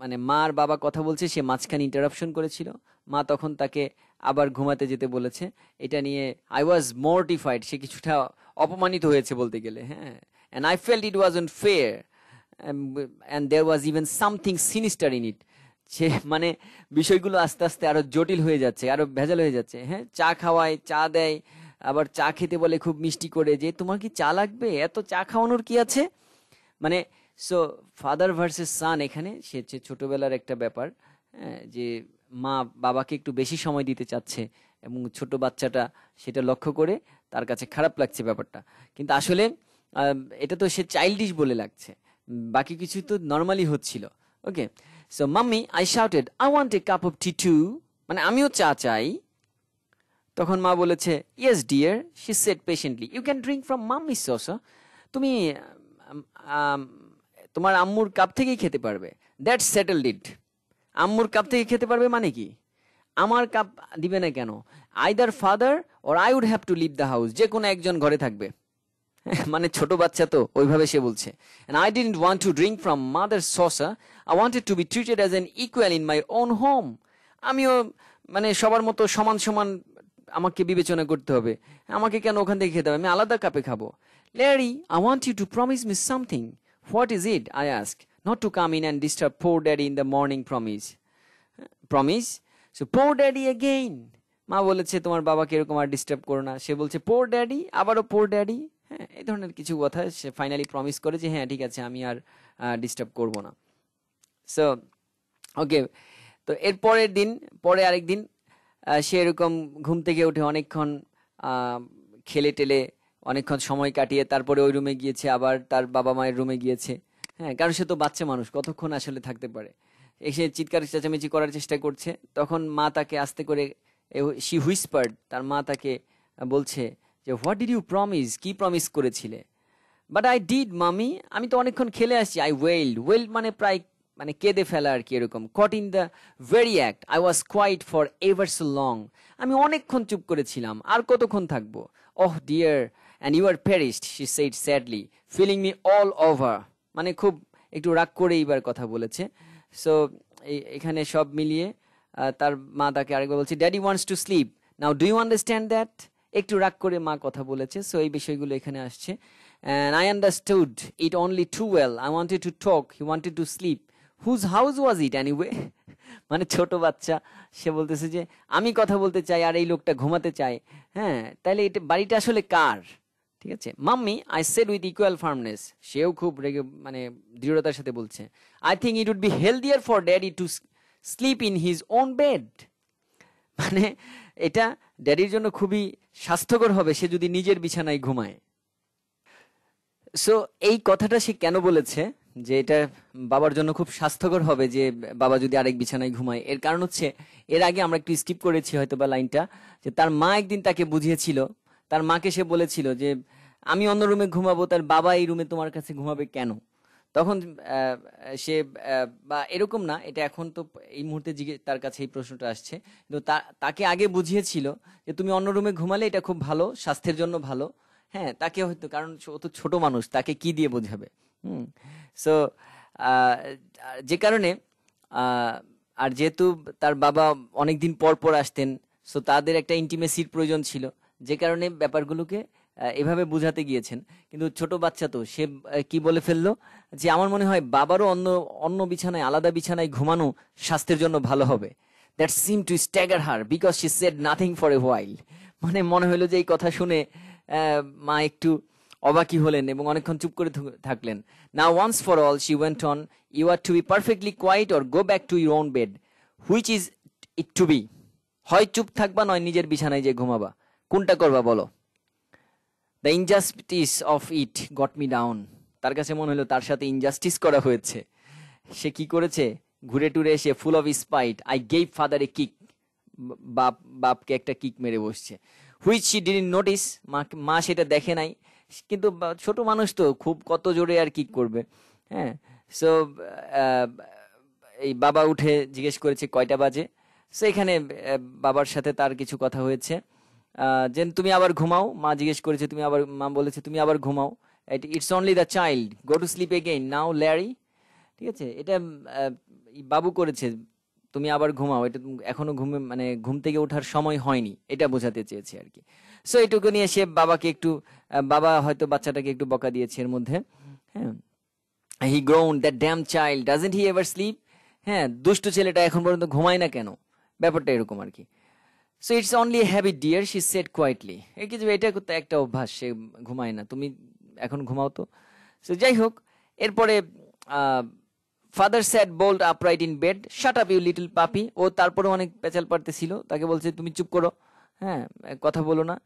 মানে মার বাবা কথা বলছে সে মাঝখানে ইন্টারাপশন করেছিল মা তখন তাকে আবার ঘুমাতে যেতে বলেছে এটা নিয়ে আই ওয়াজ মোর্টিফাইড সে কিছুটা অপমানিত হয়েছে বলতে গেলে হ্যাঁ and I felt it was unfair and there was even something sinister in it সে মানে বিষয়গুলো আস্তে আস্তে আরও জটিল হয়ে যাচ্ছে আরও ভেজাল হয়ে যাচ্ছে হ্যাঁ চা খাওয়ায় চা দেয় আবার চা খেতে বলে খুব মিষ্টি করে যে তোমার কি চা লাগবে এত চা খাওয়ানোর কি আছে মানে সো ফাদার ভার্সেস সান এখানে সে হচ্ছে ছোটোবেলার একটা ব্যাপার হ্যাঁ, যে মা বাবাকে একটু বেশি সময় দিতে চাচ্ছে এবং ছোট বাচ্চাটা সেটা লক্ষ্য করে তার কাছে খারাপ লাগছে ব্যাপারটা কিন্তু আসলে এটা তো সে চাইল্ডিশ বলে লাগছে বাকি কিছু তো নর্মালি হচ্ছিল okay so mummy I shouted I want a cup of tea too মানে আমিও চা চাই তখন মা বলেছে yes dear she said patiently you can drink from mummy saucer তুমি তোমার আম্মুর কাপ থেকেই খেতে পারবে দ্যাট সেটেলড ইট আম্মুর কাপ থেকে খেতে পারবে মানে কি আমার কাপ দিবে না কেন either father or I would have to leave the house যে কোনো একজন ঘরে থাকবে মানে ছোট বাচ্চা তো ওইভাবে সে বলছে I didn't want to drink from mother saucer I wanted to be treated as an equal in my own home আমিও মানে সবার মতো সমান সমান আমাকে বিবেচনা করতে হবে আমাকে কেন ওখান থেকে খেতে হবে আমি আলাদা কাপে খাবো Larry I want you to promise me something What is it? I ask. Not to come in and disturb poor daddy in the morning promise. Promise? So poor daddy again. মা বলেছে তোমার বাবা এরকম আর ডিস্টার্ব করো না সে বলছে পোর daddy আবারও পোর daddy হ্যাঁ এই ধরনের কিছু কথা সে ফাইনালি প্রমিস করে যে হ্যাঁ ঠিক আছে আমি আর ডিস্টার্ব করব না সো ওকে তো এর পরের দিন পরে আরেক দিন সে এরকম ঘুম থেকে উঠে অনেকক্ষণ খেলে টেলে অনেকক্ষণ সময় কাটিয়ে তারপরে ওই রুমে গিয়েছে আবার তার বাবা মায়ের রুমে গিয়েছে হ্যাঁ কারণ সে তো বাচ্চা মানুষ কতক্ষণ আসলে থাকতে পারে এসে চিৎকার চেঁচামেচি করার চেষ্টা করছে তখন মা তাকে আস্তে করে শি হুইসপার্ড তার মা তাকে বলছে যে হোয়াট ডিড ইউ প্রমিস কি প্রমিস করেছিলে বাট আই ডিড মামি আমি তো অনেকক্ষণ খেলে আসছি আই ওয়েল্ড ওয়েল্ড মানে প্রায় মানে কেঁদে ফেলা আর কি এরকম caught in the very act I was quiet for ever so long আমি অনেকক্ষণ চুপ করেছিলাম আর কতক্ষণ থাকবো oh oh dear and you are perished she said sadly feeling me all over মানে খুব একটু রাগ করে এইবার কথা বলেছে সো এখানে সব মিলিয়ে তার মা তাকে আরেকবার বলছে daddy wants to sleep now do you understand that একটু রাগ করে মা কথা বলেছে সো এই বিষয়গুলো এখানে আসছে and I understood it only too well I wanted to talk he wanted to sleep whose house was it anyway মানে ছোট বাচ্চা সে বলতেছে যে আমি কথা বলতে চাই আর এই লোকটা ঘুমাতে চায় হ্যাঁ তাহলে এটা বাড়িটা আসলে কার ঠিক আছে mummy I said with equal firmness সেও খুব রেগে মানে দৃঢ়তার সাথে বলছে I think it would be healthier for daddy to sleep in his own bed মানে এটা ড্যাডির জন্য খুবই স্বাস্থ্যকর হবে সে যদি নিজের বিছানায় ঘুমায় সো এই কথাটা সে কেন বলেছে যে এটা বাবার জন্য খুব স্বাস্থ্যকর হবে যে বাবা যদি আরেক বিছানায় ঘুমায় এর কারণ হচ্ছে এর আগে আমরা একটু স্কিপ করেছি হয়তো বা লাইনটা যে তার মা একদিন তাকে বুঝিয়েছিল তার মাকে সে বলেছিল যে আমি অন্য রুমে ঘুমাবো তার বাবা এই রুমে তোমার কাছে ঘুমাবে কেন তখন সে বা এরকম না এটা এখন তো এই মুহূর্তে জিজ্ঞেস তার কাছে এই প্রশ্নটা আসছে কিন্তু তাকে আগে বুঝিয়েছিল যে তুমি অন্য রুমে ঘুমালে এটা খুব ভালো স্বাস্থ্যের জন্য ভালো হ্যাঁ তাকে হয়তো কারণ ও তো ছোটো মানুষ তাকে কি দিয়ে বোঝাবে হুম সো যে কারণে আর যেহেতু তার বাবা অনেক দিন পর পর আসতেন সো তাদের একটা ইন্টিমেসির প্রয়োজন ছিল যে কারণে ব্যাপারগুলোকে এভাবে বুঝাতে গিয়েছেন কিন্তু ছোট বাচ্চা তো সে কি বলে ফেললো যে আমার মনে হয় বাবারও অন্য অন্য বিছানায় আলাদা বিছানায় ঘুমানো স্বাস্থ্যের জন্য ভালো হবে that seem to stagger her because she said nothing for a while মানে মনে হলো যে এই কথা শুনে মা একটু অবাকি হলেন এবং অনেকক্ষণ চুপ করে থাকলেন না once for all she went on you are to be perfectly quiet or go back to your own bed which is it to be হয় চুপ থাকবা নয় নিজের বিছানায় যে ঘুমাবা কোনটা করবা বলো the injustice of it got me down তার কাছে মনে হলো তার সাথে ইনজাস্টিস করা হয়েছে সে কি করেছে ঘুরে টুরে এসে full of spite I gave father a kick বাপ বাপকে একটা কিক মেরে বসছে হুইচ শি ডিন নোটিস মা মা সেটা দেখে নাই কিন্তু ছোট মানুষ তো খুব কত জোরে আর কিক করবে হ্যাঁ সো এই বাবা উঠে জিজ্ঞেস করেছে কয়টা বাজে সো এখানে বাবার সাথে তার কিছু কথা হয়েছে যে তুমি আবার ঘুমাও মা জিজ্ঞেস করেছে তুমি আবার মা বলেছে তুমি আবার ঘুমাও it's only the child go to sleep again now Larry ঠিক আছে এটা বাবু করেছে তুমি আবার ঘুমাও এটা এখনো ঘুমে মানে ঘুম থেকে ওঠার সময় হয়নি এটা বোঝাতে চেয়েছে আর কি সো এটুকু নিয়ে সে বাবাকে একটু বাবা হয়তো বাচ্চাটাকে একটু বকা দিয়েছে এর মধ্যে হ্যাঁ he grown the damn child doesn't he ever sleep হ্যাঁ দুষ্ট ছেলেটা এখন পর্যন্ত ঘুমায় না কেন ব্যাপারটা এরকম আর কি so it's only habit dear she said quietly এই কিছু এটা একটা অভ্যাস সে ঘুমায় না তুমি এখন ঘুমাও তো সো যাই হোক এরপরে father sat bolt upright in bed shut up you little puppy ও তারপরে অনেক পেঁচাল পারতে ছিল তাকে বলছে তুমি চুপ করো হ্যাঁ কথা বলো না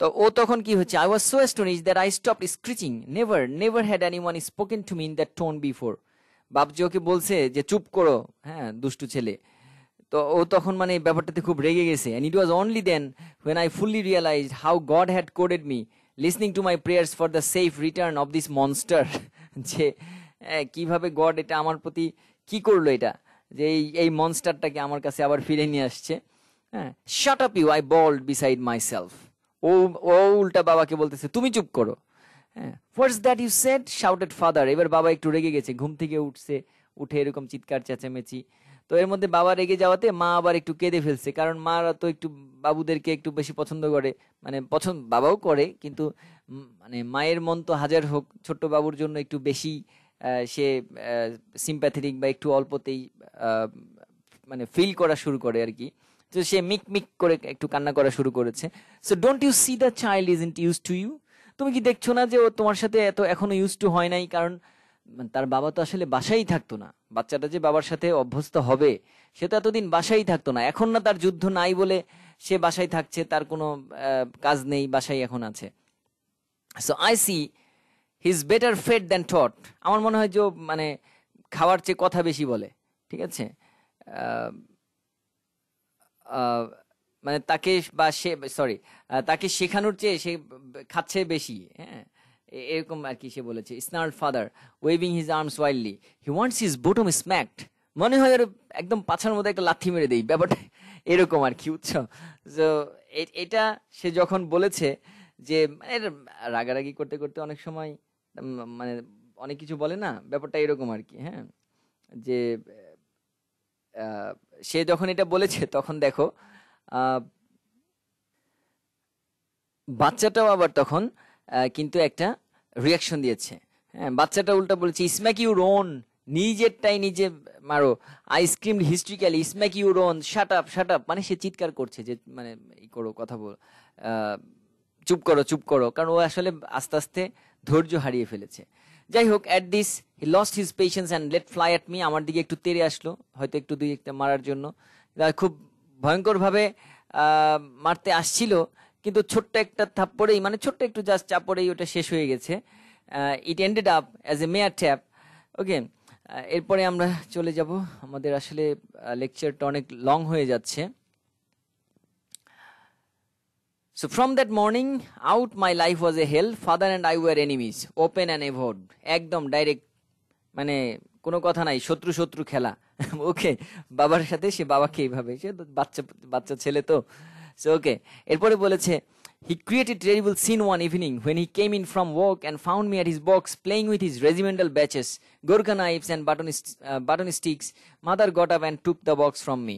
তো ও তখন কি হচ্ছে I was so astonished that I stop screeching never never had any one spoken to me in that tone before বাপজি ওকে বলছে যে চুপ করো হ্যাঁ দুষ্টু ছেলে তো ও তখন মানে ব্যাপারটাতে খুব রেগে গেছে and it was only then when I fully realize how God had codded me listening to my prayers for the safe return of this monster যে কিভাবে গড এটা আমার প্রতি কি করলো এটা যে এই এই মনস্টারটাকে আমার কাছে আবার ফিরে নিয়ে আসছে হ্যাঁ shut up you I bawled beside myself ও ও উল্টা বাবাকে বলতেছে তুমি চুপ করো হ্যাঁ first that you said shouted father এবার বাবা একটু রেগে গেছে ঘুম থেকে উঠছে উঠে এরকম চিৎকার চেঁচামেচি তো এর মধ্যে বাবা রেগে যাওয়াতে মা আবার একটু কেঁদে ফেলছে কারণ মারা তো একটু বাবুদেরকে একটু বেশি পছন্দ করে মানে পছন্দ বাবাও করে কিন্তু মানে মায়ের মন তো হাজার হোক ছোট্ট বাবুর জন্য একটু বেশি সে সিম্প্যাথেটিক বা একটু অল্পতেই মানে ফিল করা শুরু করে আর কি তো সে মিক মিক করে একটু কান্না করা শুরু করেছে so don't you see the child is into use to you তুমি কি দেখছো না যে ও তোমার সাথে এত এখনো ইউজ টু হয় নাই কারণ মানে তার বাবা তো আসলে বাসাই থাকতো না বাচ্চাটা যে বাবার সাথে অভ্যস্ত হবে সে তো এতদিন বাসাই থাকতো না এখন না তার যুদ্ধ নাই বলে সে বাসায় থাকছে তার কোনো কাজ নেই বাসাই এখন আছে so I see he is better fed than taught আমার মনে হয় যে মানে খাওয়ার চেয়ে কথা বেশি বলে ঠিক আছে মানে তাকে বা সে সরি তাকে শেখানোর চেয়ে সে খাচ্ছে বেশি হ্যাঁ এরকম আর কি সে বলেছে snarl father waving his arms wildly he wants his bottom smacked মনে হয় আর একদম পাছার মধ্যে একটা লাথি মেরে দেই ব্যাপারটা এরকম আর কি উচ্চ তো এটা সে যখন বলেছে যে মানে রাগারাগি করতে করতে অনেক সময় মানে অনেক কিছু বলে না ব্যাপারটা এরকম আর কি হ্যাঁ যে সে যখন এটা বলেছে তখন দেখো বাচ্চাটাও আবার তখন কিন্তু একটা রিয়াকশন দিয়েছে হ্যাঁ বাচ্চাটা উল্টা বলেছে ইসম্যাক ইউ রোন নিজেরটাই নিজে মারো I screamed hysterically smack you own shut up shut up মানে সে চিৎকার করছে যে মানে ই করো কথা বল চুপ করো চুপ করো কারণ ও আসলে আস্তে আস্তে ধৈর্য হারিয়ে ফেলেছে যাই হোক at this he lost his patience and let fly at me আমার দিকে একটু তেড়ে আসলো হয়তো একটু দুই একটা মারার জন্য খুব ভয়ঙ্করভাবে মারতে আসছিল কিন্তু ছোট্ট একটা থাপ্পড়েই মানে ছোট্ট একটু জাস্ট চাপড়েই ওটা শেষ হয়ে গেছে it ended up as a mere tap okay এরপরে আমরা চলে যাব আমাদের আসলে লেকচারটা অনেক লং হয়ে যাচ্ছে so from that morning out my life was a hell father and I were enemies open and avowed একদম ডাইরেক্ট মানে কোনো কথা নাই শত্রু শত্রু খেলা ওকে বাবার সাথে সে বাবাকে এইভাবে সে বাচ্চা বাচ্চা ছেলে তো সো ওকে এরপরে বলেছে He created terrible scene one evening when he came in from work and found me at his box playing with his regimental batches, Gorkha knives and button, uh, button sticks. Mother got up and took the box from me.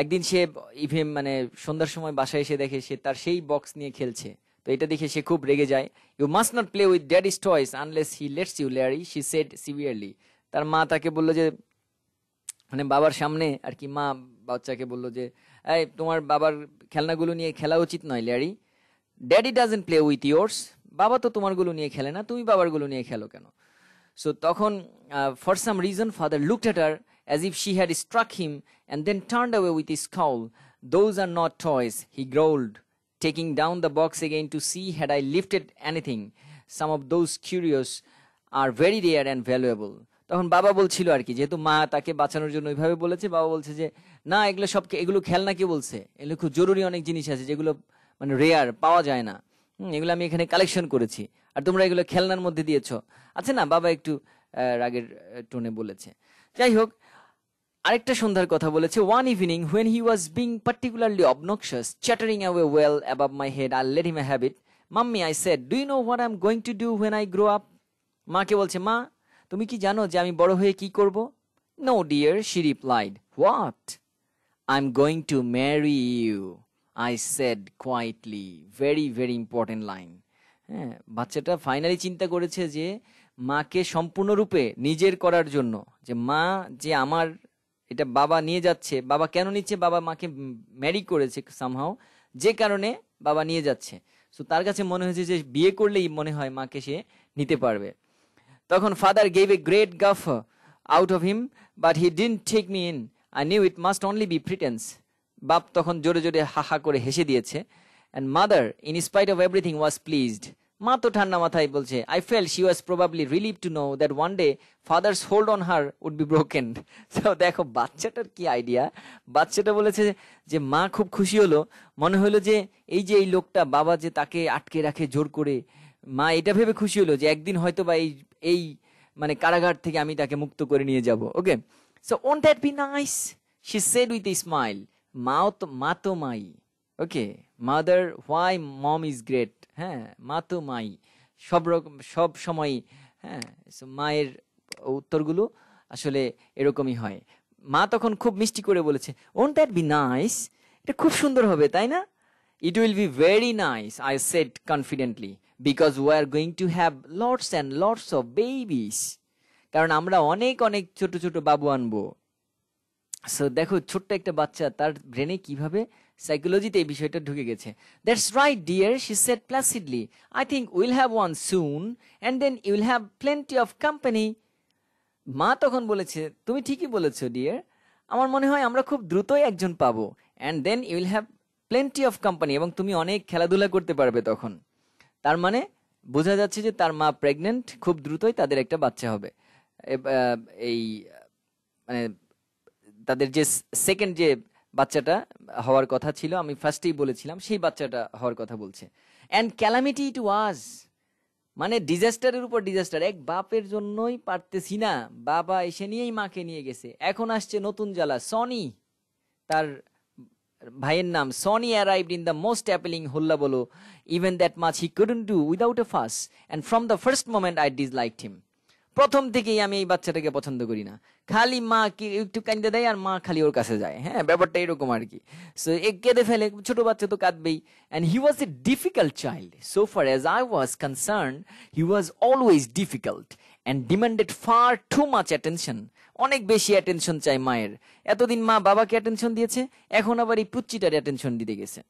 একদিন সে EVM মানে সন্ধ্যার সময় বাসায় এসে দেখে সে তার সেই box নিয়ে খেলছে তো এটা দেখে সে খুব রেগে যায় you must not play with daddy's toys unless he lets you Larry she said severely তার মা তাকে বললো যে মানে বাবার সামনে আর কি মা বাচ্চাকে বললো যে এই তোমার বাবার খেলনাগুলো নিয়ে খেলা উচিত নয় Larry daddy doesn't play with yours বাবা তো তোমারগুলো নিয়ে খেলে না তুমি বাবারগুলো নিয়ে খেলো কেন সো তখন for some reason father looked at her as if she had struck him and then turn away with his scowl those are not toys he growled taking down the box again to see had I lifted anything some of those curious are very rare and valuable তখন বাবা বলছিল আর কি যেহেতু মা তাকে বাঁচানোর জন্য ওইভাবে বলেছে বাবা বলছে যে না এগুলো সব এগুলো খেলনা কে বলছে এগুলো খুব জরুরি অনেক জিনিস আছে যেগুলো মানে রেয়ার পাওয়া যায় না এগুলো আমি এখানে কালেকশন করেছি আর তোমরা এগুলো খেলনার মধ্যে দিয়েছ আছে আচ্ছা না বাবা একটু রাগের টোনে বলেছে যাই হোক আরেকটা সন্ধ্যার কথা বলেছে one evening when he was being particularly obnoxious chattering away well above my head her let him have it mummy I said do you know what I am going to do when I grow up মাকে বলছে মা তুমি কি জানো যে আমি বড় হয়ে কি করব no dear she replied what I am going to marry you I said quietly very very important line হ্যাঁ বাচ্চাটা ফাইনালি চিন্তা করেছে যে মাকে সম্পূর্ণরূপে নিজের করার জন্য যে মা যে আমার এটা বাবা নিয়ে যাচ্ছে বাবা কেন নিচ্ছে বাবা মাকে ম্যারি করেছে সামহাও যে কারণে বাবা নিয়ে যাচ্ছে সো তার কাছে মনে হয়েছে যে বিয়ে করলেই মনে হয় মাকে সে নিতে পারবে তখন father gave a great guff out of him but he didn't take me in I knew it must only be pretence বাপ তখন জোরে জোরে হা হা করে হেসে দিয়েছে and mother in spite of everything was pleased মা তো ঠান্ডা মাথায় বলছে I felt she was probably relieved to know that one day father's hold on her would be broken তো দেখো বাচ্চাটার কি আইডিয়া বাচ্চাটা বলেছে যে মা খুব খুশি হলো মনে হলো যে এই যে এই লোকটা বাবা যে তাকে আটকে রাখে জোর করে মা এটা ভেবে খুশি হলো যে একদিন হয়তো বা এই এই মানে কারাগার থেকে আমি তাকে মুক্ত করে নিয়ে যাব okay so won't that be nice she said with a smile মাও তো মা তো my okay mother why mom is great হ্যাঁ মা তো মাই সব রকম সব সময় হ্যাঁ মায়ের উত্তরগুলো আসলে এরকমই হয় মা তখন খুব মিষ্টি করে বলেছে ওন দ্যাট বি নাইস এটা খুব সুন্দর হবে তাই না it will be very nice I said confidently because we are going to have lots and lots of babies কারণ আমরা অনেক অনেক ছোট ছোট বাবু আনবো সো দেখো ছোট্ট একটা বাচ্চা তার ব্রেনে কিভাবে সাইকোলজিতে এই বিষয়টা ঢুকে গেছে that's right dear she said placidly I think will have one soon and then you'll have plenty of company মা তখন বলেছে তুমি ঠিকই বলেছো ডিয়ার আমার মনে হয় আমরা খুব দ্রুতই একজন পাবো and then you'll have plenty of company এবং তুমি অনেক খেলাধুলা করতে পারবে তখন তার মানে বোঝা যাচ্ছে যে তার মা প্রেগনেন্ট খুব দ্রুতই তাদের একটা বাচ্চা হবে এই মানে তাদের যে সেকেন্ড যে বাচ্চাটা হওয়ার কথা ছিল আমি ফার্স্টেই বলেছিলাম সেই বাচ্চাটা হওয়ার কথা বলছে অ্যান্ড ক্যালামিটি ইট ওয়াজ মানে ডিজাস্টারের উপর ডিজাস্টার এক বাপের জন্যই পারতেছি না বাবা এসে নিয়েই মাকে নিয়ে গেছে এখন আসছে নতুন জ্বালা সনি তার ভাইয়ের নাম Sonny arrived in the most appalling hullabaloo even that much he couldn't do without a fuss and from the first moment I like him প্রথম থেকেই আমি এই বাচ্চাটাকে পছন্দ করি না খালি মা কি একটু কাঁদতে দেয় আর মা খালি ওর কাছে যায় হ্যাঁ ব্যাপারটা এরকম আর কি সো এ কেঁদে ফেলে ছোট বাচ্চা তো কাঁদবেই and he was a difficult child so far as I was concern he was always difficult and demanded far too much attention অনেক বেশি অ্যাটেনশন চাই মায়ের এতদিন মা বাবাকে অ্যাটেনশন দিয়েছে এখন আবার এই পুচ্চিটার অ্যাটেনশন দিতে গেছে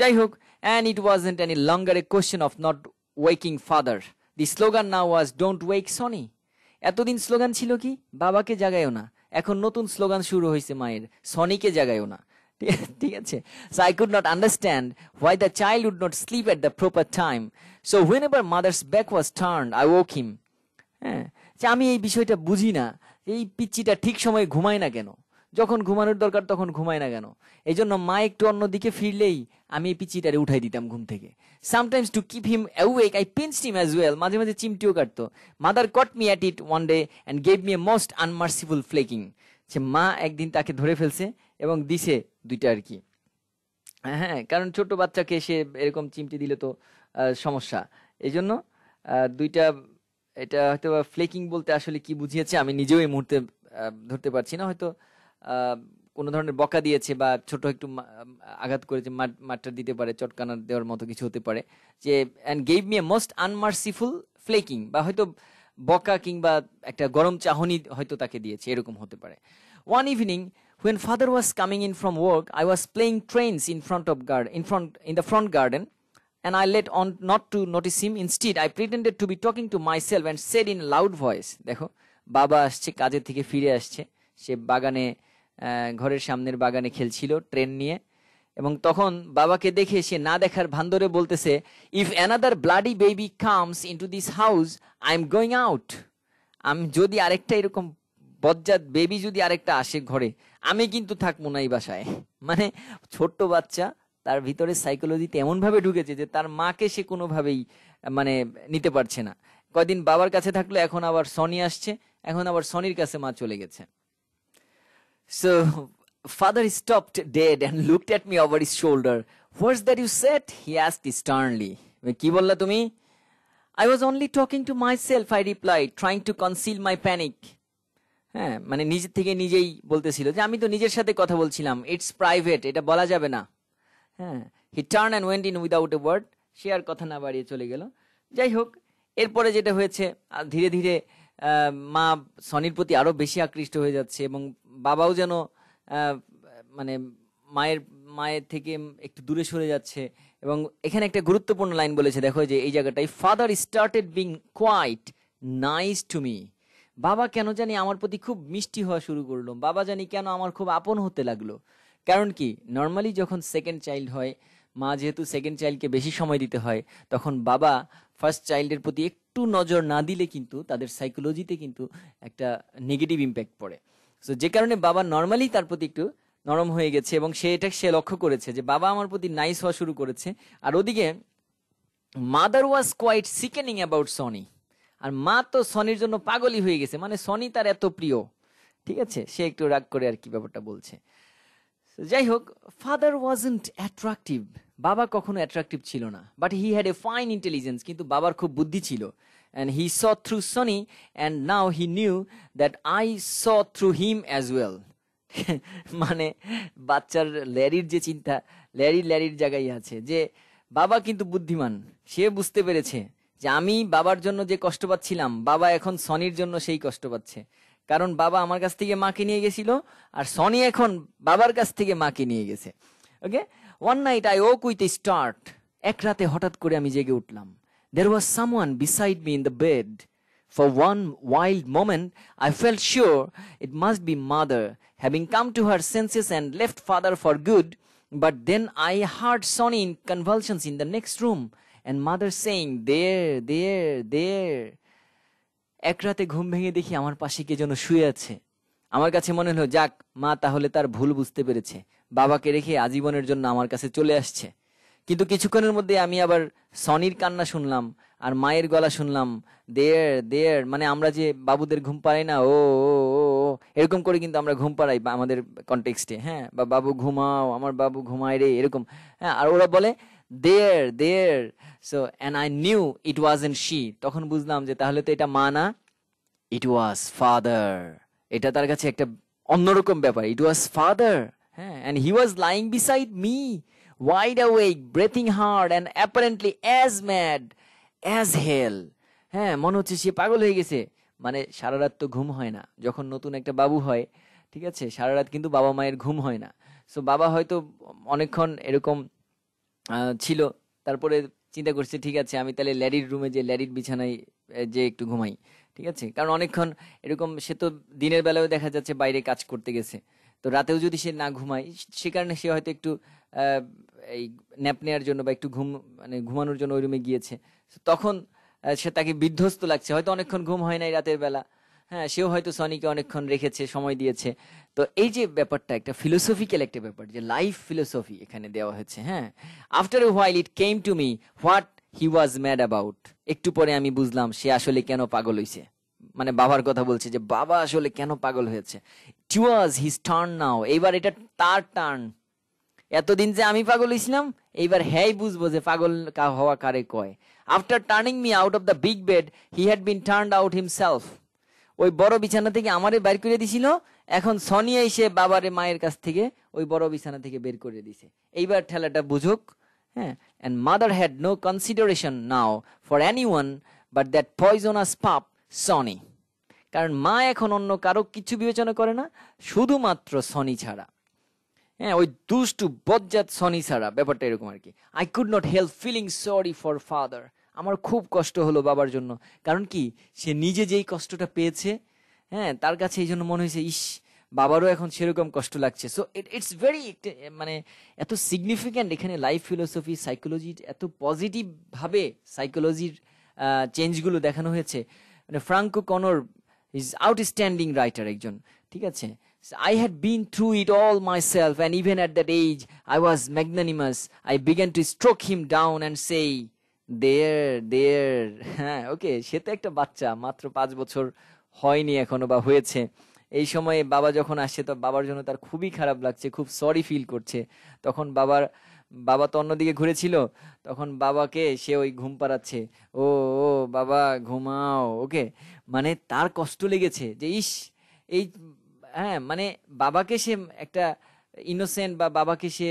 যাই হোক and it wasn't an longer a question of not waking father the slogan now was don't wake Sonny এতদিন স্লোগান ছিল কি বাবাকে জাগায়ও না এখন নতুন স্লোগান শুরু হয়েছে মায়ের সনিকে জাগায়ও না ঠিক আছে so I could not understand why the child would not sleep at the proper time so whenever mother's back was turn I woke him হ্যাঁ আচ্ছা, আমি এই বিষয়টা বুঝি না এই পিচ্চিটা ঠিক সময়ে ঘুমায় না কেন যখন ঘুমানোর দরকার তখন ঘুমায় না কেন এই জন্য মা একটু অন্যদিকে ফিরলেই আমি এই পিচিটারে উঠাই দিতাম ঘুম থেকে sometimes to keep him awake I pinch him as well মাঝে মাঝে চিমটিও কাটতো mother caught me at it one day and gave me a most unmerciful flaking যে মা একদিন তাকে ধরে ফেলছে এবং দিছে দুইটা আর কি হ্যাঁ, হ্যাঁ কারণ ছোট বাচ্চাকে সে এরকম চিমটি দিলে তো সমস্যা এই জন্য দুইটা এটা হয়তো ফ্লেকিং বলতে আসলে কি বুঝিয়েছে আমি নিজেও এই মুহূর্তে ধরতে পারছি না হয়তো কোনো ধরনের বকা দিয়েছে বা ছোট একটু আঘাত করেছে মাঠটা দিতে পারে চটকানা দেওয়ার মতো কিছু হতে পারে যে and gave me a most unmerciful flaking বা হয়তো বকা কিংবা একটা গরম চাহনি হয়তো তাকে দিয়েছে এরকম হতে পারে one evening when father was coming in from work I was playing trains in front of guard in front in the front garden and I let on not to notice him. Instead, I pretended to be talking to myself and said in loud voice, দেখো বাবা আসছে কাজের থেকে ফিরে আসছে সে বাগানে ঘরের সামনের বাগানে খেলছিল ট্রেন নিয়ে এবং তখন বাবাকে দেখে সে না দেখার ভান ধরে বলতেছে if another bloody baby comes to this house I am going out আমি যদি আরেকটা এরকম বজ্জাত বেবি যদি আরেকটা আসে ঘরে আমি কিন্তু থাকবো না এই বাসায় মানে ছোট্ট বাচ্চা তার ভিতরে সাইকোলজিতে এমনভাবে ঢুকেছে যে তার মাকে সে কোনোভাবেই মানে নিতে পারছে না কয়দিন বাবার কাছে থাকলে এখন আবার সনি আসছে এখন আবার সনির কাছে মা চলে গেছে so father stopped dead and looked at me over his shoulder what's that you said he ask sternly কি বললা তুমি I was only talking to myself I reply trying to conceal my panic হ্যাঁ মানে নিজের থেকে নিজেই বলতেছিল যে আমি তো নিজের সাথে কথা বলছিলাম ইটস প্রাইভেট এটা বলা যাবে না হ্যাঁ he turn and went in without a word সে আর কথা না বাড়িয়ে চলে গেল যাই হোক এরপরে যেটা হয়েছে ধীরে ধীরে মা সনির প্রতি আরও বেশি আকৃষ্ট হয়ে যাচ্ছে এবং বাবাও যেন মানে মায়ের মায়ের থেকে একটু দূরে সরে যাচ্ছে এবং এখানে একটা গুরুত্বপূর্ণ লাইন বলেছে দেখো যে এই জায়গাটাই father started being quite nice to me বাবা কেন জানি আমার প্রতি খুব মিষ্টি হওয়া শুরু করলো বাবা জানি কেন আমার খুব আপন হতে লাগলো কারণ কি নর্মালি যখন সেকেন্ড চাইল্ড হয় মা যেহেতু সেকেন্ড চাইল্ডকে বেশি সময় দিতে হয় তখন বাবা ফার্স্ট চাইল্ডের প্রতি একটু নজর না দিলে কিন্তু তাদের সাইকোলজিতে কিন্তু একটা নেগেটিভ ইম্প্যাক্ট পড়ে সো যে কারণে বাবা নর্মালি তার প্রতি একটু নরম হয়ে গেছে এবং সে এটা সে লক্ষ্য করেছে যে বাবা আমার প্রতি নাইস হওয়া শুরু করেছে আর ওদিকে mother was quite sickening about Sonny আর মা তো সনির জন্য পাগলই হয়ে গেছে মানে সনি তার এত প্রিয় ঠিক আছে সে একটু রাগ করে আর কি ব্যাপারটা বলছে যাই হোক ফাদার ওয়াজেন্ট অ্যাট্রাকটিভ বাবা কখনো অ্যাট্রাকটিভ ছিল না but he had a fine intelligence কিন্তু বাবার খুব বুদ্ধি ছিল and he saw through Sonny and now he knew that I saw through him as well মানে বাচ্চার ল্যারির যে চিন্তা ল্যারি ল্যারির জায়গায় আছে যে বাবা কিন্তু বুদ্ধিমান সে বুঝতে পেরেছে যে আমি বাবার জন্য যে কষ্ট পাচ্ছিলাম বাবা এখন সনির জন্য সেই কষ্ট পাচ্ছে কারণ বাবা আমার কাছ থেকে মাকে নিয়ে গেছিল আর সনি এখন বাবার কাছ থেকে মাকে নিয়ে গেছে okay one night I woke with start এক রাতে হঠাৎ করে আমি জেগে উঠলাম there was someone beside me in the bed For one wild moment, I felt sure it must be mother, having come to her senses and left father for good. But then I heard Sonny in convulsions in the next room, and mother saying, There, there, there. এক রাতে ঘুম ভেঙে দেখি আমার পাশে কে যেন শুয়ে আছে আমার কাছে মনে হলো যাক মা তাহলে তার ভুল বুঝতে পেরেছে বাবাকে রেখে আজীবনের জন্য আমার কাছে চলে আসছে কিন্তু কিছুক্ষণের মধ্যে আমি আবার সনির কান্না শুনলাম আর মায়ের গলা শুনলাম দেয়ার দেয়ার মানে আমরা যে বাবুদের ঘুম পাড়াই না ও ও ও এরকম করে কিন্তু আমরা ঘুম পাড়াই আমাদের কনটেক্সটে হ্যাঁ বা বাবু ঘুমাও আমার বাবু ঘুমায় রে এরকম হ্যাঁ আর ওরা বলে there there so and I knew it wasn't she তখন বুঝলাম যে তাহলে তো এটা মা না ইট ওয়াজ ফাদার এটা তার কাছে একটা অন্যরকম ব্যাপার ইট ওয়াজ ফাদার হ্যাঁ and he was lying beside me wide awake breathing hard and apparently as mad as hell হ্যাঁ মনে হচ্ছে সে পাগল হয়ে গেছে মানে সারা রাত তো ঘুম হয় না যখন নতুন একটা বাবু হয় ঠিক আছে সারা রাত কিন্তু বাবা মায়ের ঘুম হয় না সো বাবা হয়তো অনেকক্ষণ এরকম ছিল তারপরে চিন্তা করছে ঠিক আছে আমি তাহলে ল্যাডির রুমে যে ল্যাডির বিছানায় যে একটু ঘুমাই ঠিক আছে কারণ অনেকক্ষণ এরকম সে তো দিনের বেলাও দেখা যাচ্ছে বাইরে কাজ করতে গেছে তো রাতেও যদি সে না ঘুমায় সে কারণে সে হয়তো একটু এই ন্যাপ নেওয়ার জন্য বা একটু ঘুম মানে ঘুমানোর জন্য ওই রুমে গিয়েছে তখন সে তাকে বিধ্বস্ত লাগছে হয়তো অনেকক্ষণ ঘুম হয় নাই রাতের বেলা হ্যাঁ সেও হয়তো সনিকে অনেকক্ষণ রেখেছে সময় দিয়েছে তো এই যে ব্যাপারটা একটা ফিলোসফিক্যাল একটা ব্যাপার যে লাইফ ফিলোসফি এখানে দেওয়া হয়েছে হ্যাঁ after a while it came to me what he was mad about একটু পরে আমি বুঝলাম সে আসলে কেন পাগল হয়েছে মানে বাবার কথা বলছে যে বাবা আসলে কেন পাগল হয়েছে to was his turn now এইবার এটা তার টার্ন এতদিন যে আমি পাগল হয়েছিলাম এইবার হ্যাই বুঝবো যে পাগল হওয়া কারে কয় after turning me out of the big bed he had been turn out himself ওই বড় বিছানা থেকে আমারে বাইর করে দিছিল এখন সনিয়া এসে বাবারে মায়ের কাছ থেকে ওই বড় বিছানা থেকে বের করে দিছে এইবার ঠেলাটা বুঝুক হ্যাঁ and mother had no consideration now for anyone but that poisonous pup Sonny কারণ মা এখন অন্য কারো কিছু বিবেচনা করে না শুধুমাত্র সনি ছাড়া হ্যাঁ ওই দুষ্টু বজ্জাত সনি ছাড়া ব্যাপারটা এরকম আর কি I could not help feeling sorry for father আমার খুব কষ্ট হলো বাবার জন্য কারণ কি সে নিজে যেই কষ্টটা পেয়েছে হ্যাঁ তার কাছে এই জন্য মনে হয়েছে ইস বাবারও এখন সেরকম কষ্ট লাগছে সো ইট ইটস ভেরি মানে এত সিগনিফিক্যান্ট এখানে লাইফ ফিলোসফি সাইকোলজি এত পজিটিভভাবে সাইকোলজির চেঞ্জগুলো দেখানো হয়েছে মানে Frank O'Connor is outstanding writer একজন ঠিক আছে had been been it all myself and even at that age, I was magnanimous. I began to stroke him down and say, there there হ্যাঁ okay সে তো একটা বাচ্চা মাত্র পাঁচ বছর হয়নি এখনো বা হয়েছে এই সময়ে বাবা যখন আসছে তো বাবার জন্য তার খুবই খারাপ লাগছে খুব সরি ফিল করছে তখন বাবার বাবা তো অন্যদিকে ঘুরেছিল তখন বাবাকে সে ওই ঘুম পাড়াচ্ছে ও ও বাবা ঘুমাও ওকে মানে তার কষ্ট লেগেছে যে ইস এই হ্যাঁ মানে বাবাকে সে একটা ইনোসেন্ট বা বাবাকে সে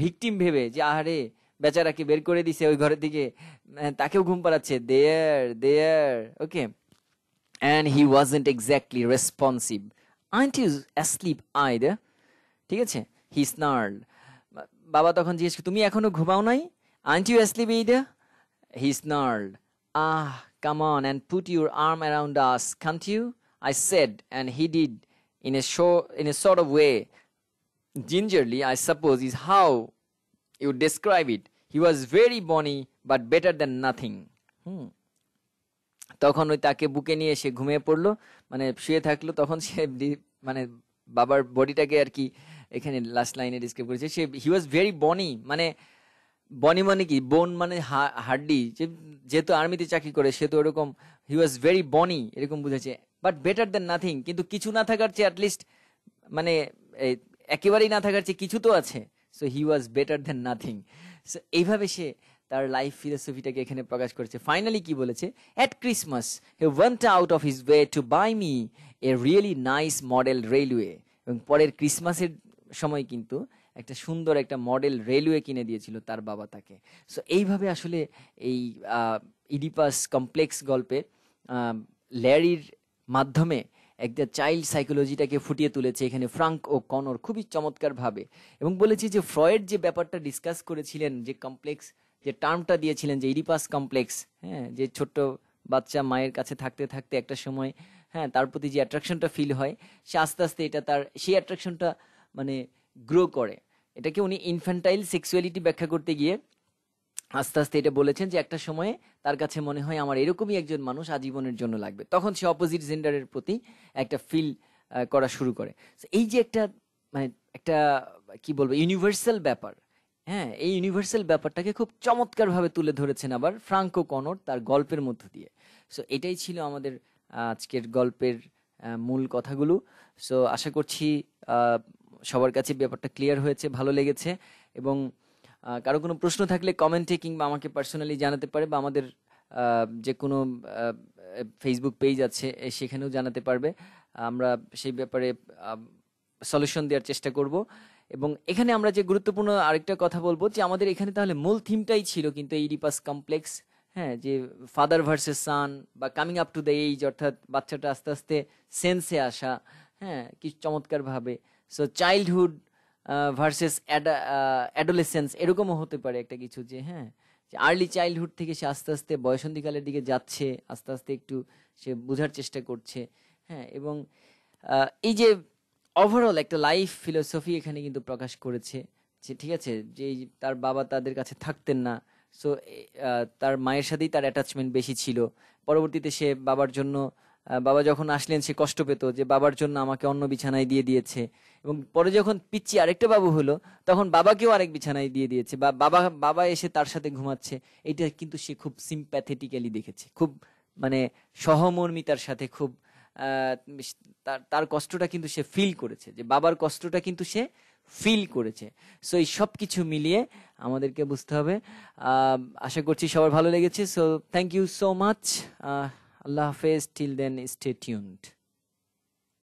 ভিকটিম ভেবে যে আহারে বেচারাকে বের করে দিছে ওই ঘরের দিকে তাকেও ঘুম পাড়াচ্ছে দেয়ার দেয়ার ওকে and he wasn't exactly responsive. Aren't you asleep either? he snarled. Baba tokhon jiyeche tumi go ghumao nai? Aren't you asleep either? He snarled. Ah, come on and put your arm around us, can't you? I said, and he did in a sort of way. Gingerly, I suppose, is how you describe it. He was very bonny, but better than nothing. Hmm. তখন ওই তাকে বুকে নিয়ে সে ঘুমিয়ে পড়লো মানে শুয়ে থাকলো তখন সে মানে বাবার বডিটাকে আর কি এখানে লাস্ট লাইনে ডিসক্রাইব করেছে সে হি ওয়াজ ভেরি বনি মানে বনি মানে কি বোন মানে হাড্ডি যেহেতু আর্মিতে চাকরি করে সে তো ওরকম হি ওয়াজ ভেরি বনি এরকম বুঝেছে বাট বেটার দেন নাথিং কিন্তু কিছু না থাকার চেয়ে অ্যাটলিস্ট মানে একেবারেই না থাকার চেয়ে কিছু তো আছে so he was better than nothing so এইভাবে সে তার লাইফ ফিলোসফিটাকে এখানে প্রকাশ করেছে ফাইনালি কি বলেছে at Christmas he went out of his way to buy me a really nice model railway এবং পরের ক্রিসমাসের সময় কিন্তু একটা সুন্দর একটা মডেল রেলওয়ে কিনে দিয়েছিল তার বাবা তাকে সো এইভাবে আসলে এই ইডিপাস কমপ্লেক্স গল্পে ল্যারির মাধ্যমে একটা চাইল্ড সাইকোলজিটাকে ফুটিয়ে তুলেছে এখানে ফ্রাঙ্ক ও কনর খুবই চমৎকারভাবে এবং বলেছি যে ফ্রয়েড যে ব্যাপারটা ডিসকাস করেছিলেন যে কমপ্লেক্স যে টার্মটা দিয়েছিলেন যে ইডিপাস কমপ্লেক্স হ্যাঁ যে ছোট্ট বাচ্চা মায়ের কাছে থাকতে থাকতে একটা সময় হ্যাঁ তার প্রতি যে অ্যাট্রাকশনটা ফিল হয় সে আস্তে আস্তে এটা তার সেই অ্যাট্রাকশনটা মানে গ্রো করে এটাকে উনি ইনফ্যান্টাইল সেক্সুয়ালিটি ব্যাখ্যা করতে গিয়ে আস্তে আস্তে এটা বলেছেন যে একটা সময়ে তার কাছে মনে হয় আমার এরকমই একজন মানুষ আজীবনের জন্য লাগবে তখন সে অপোজিট জেন্ডারের প্রতি একটা ফিল করা শুরু করে এই যে একটা মানে একটা কি বলবো ইউনিভার্সাল ব্যাপার হ্যাঁ এই ইউনিভার্সাল ব্যাপারটাকে খুব চমৎকারভাবে তুলে ধরেছেন আবার ফ্রাঙ্কো কনর তার গল্পের মধ্য দিয়ে সো এটাই ছিল আমাদের আজকের গল্পের মূল কথাগুলো সো আশা করছি সবার কাছে ব্যাপারটা ক্লিয়ার হয়েছে ভালো লেগেছে এবং কারো কোনো প্রশ্ন থাকলে কমেন্টে কিংবা আমাকে পার্সোনালি জানাতে পারে বা আমাদের যে কোনো ফেসবুক পেজ আছে সেখানেও জানাতে পারবে আমরা সেই ব্যাপারে সলিউশন দেওয়ার চেষ্টা করব এবং এখানে আমরা যে গুরুত্বপূর্ণ আরেকটা কথা বলবো যে আমাদের এখানে তাহলে মূল থিমটাই ছিল কিন্তু এই রিপাস কমপ্লেক্স হ্যাঁ যে ফাদার ভার্সেস সান বা coming up to the age অর্থাৎ বাচ্চাটা আস্তে আস্তে সেন্সে আসা হ্যাঁ কি চমৎকারভাবে সো চাইল্ডহুড ভার্সেস অ্যাডোলেসেন্স এরকমও হতে পারে একটা কিছু যে হ্যাঁ যে আর্লি চাইল্ডহুড থেকে সে আস্তে আস্তে বয়সন্ধিকালের দিকে যাচ্ছে আস্তে আস্তে একটু সে বোঝার চেষ্টা করছে হ্যাঁ এবং এই যে ওভারঅল একটা লাইফ ফিলোসফি এখানে কিন্তু প্রকাশ করেছে যে ঠিক আছে যে তার বাবা তাদের কাছে থাকতেন না সো তার মায়ের সাথেই তার অ্যাটাচমেন্ট বেশি ছিল পরবর্তীতে সে বাবার জন্য বাবা যখন আসলেন সে কষ্ট পেত যে বাবার জন্য আমাকে অন্য বিছানায় দিয়ে দিয়েছে এবং পরে যখন পিচ্ছি আরেকটা বাবু হলো তখন বাবাকেও আরেক বিছানায় দিয়ে দিয়েছে বা বাবা বাবা এসে তার সাথে ঘুমাচ্ছে এটা কিন্তু সে খুব সিম্প্যাথেটিক্যালি দেখেছে খুব মানে সহমর্মিতার সাথে খুব তার তার কষ্টটা কিন্তু সে ফিল করেছে যে বাবার কষ্টটা কিন্তু সে ফিল করেছে সো এই সব কিছু মিলিয়ে আমাদেরকে বুঝতে হবে আশা করছি সবার ভালো লেগেছে so thank you so much আল্লাহ হাফেজ টিল দেন স্টে টিউন্ড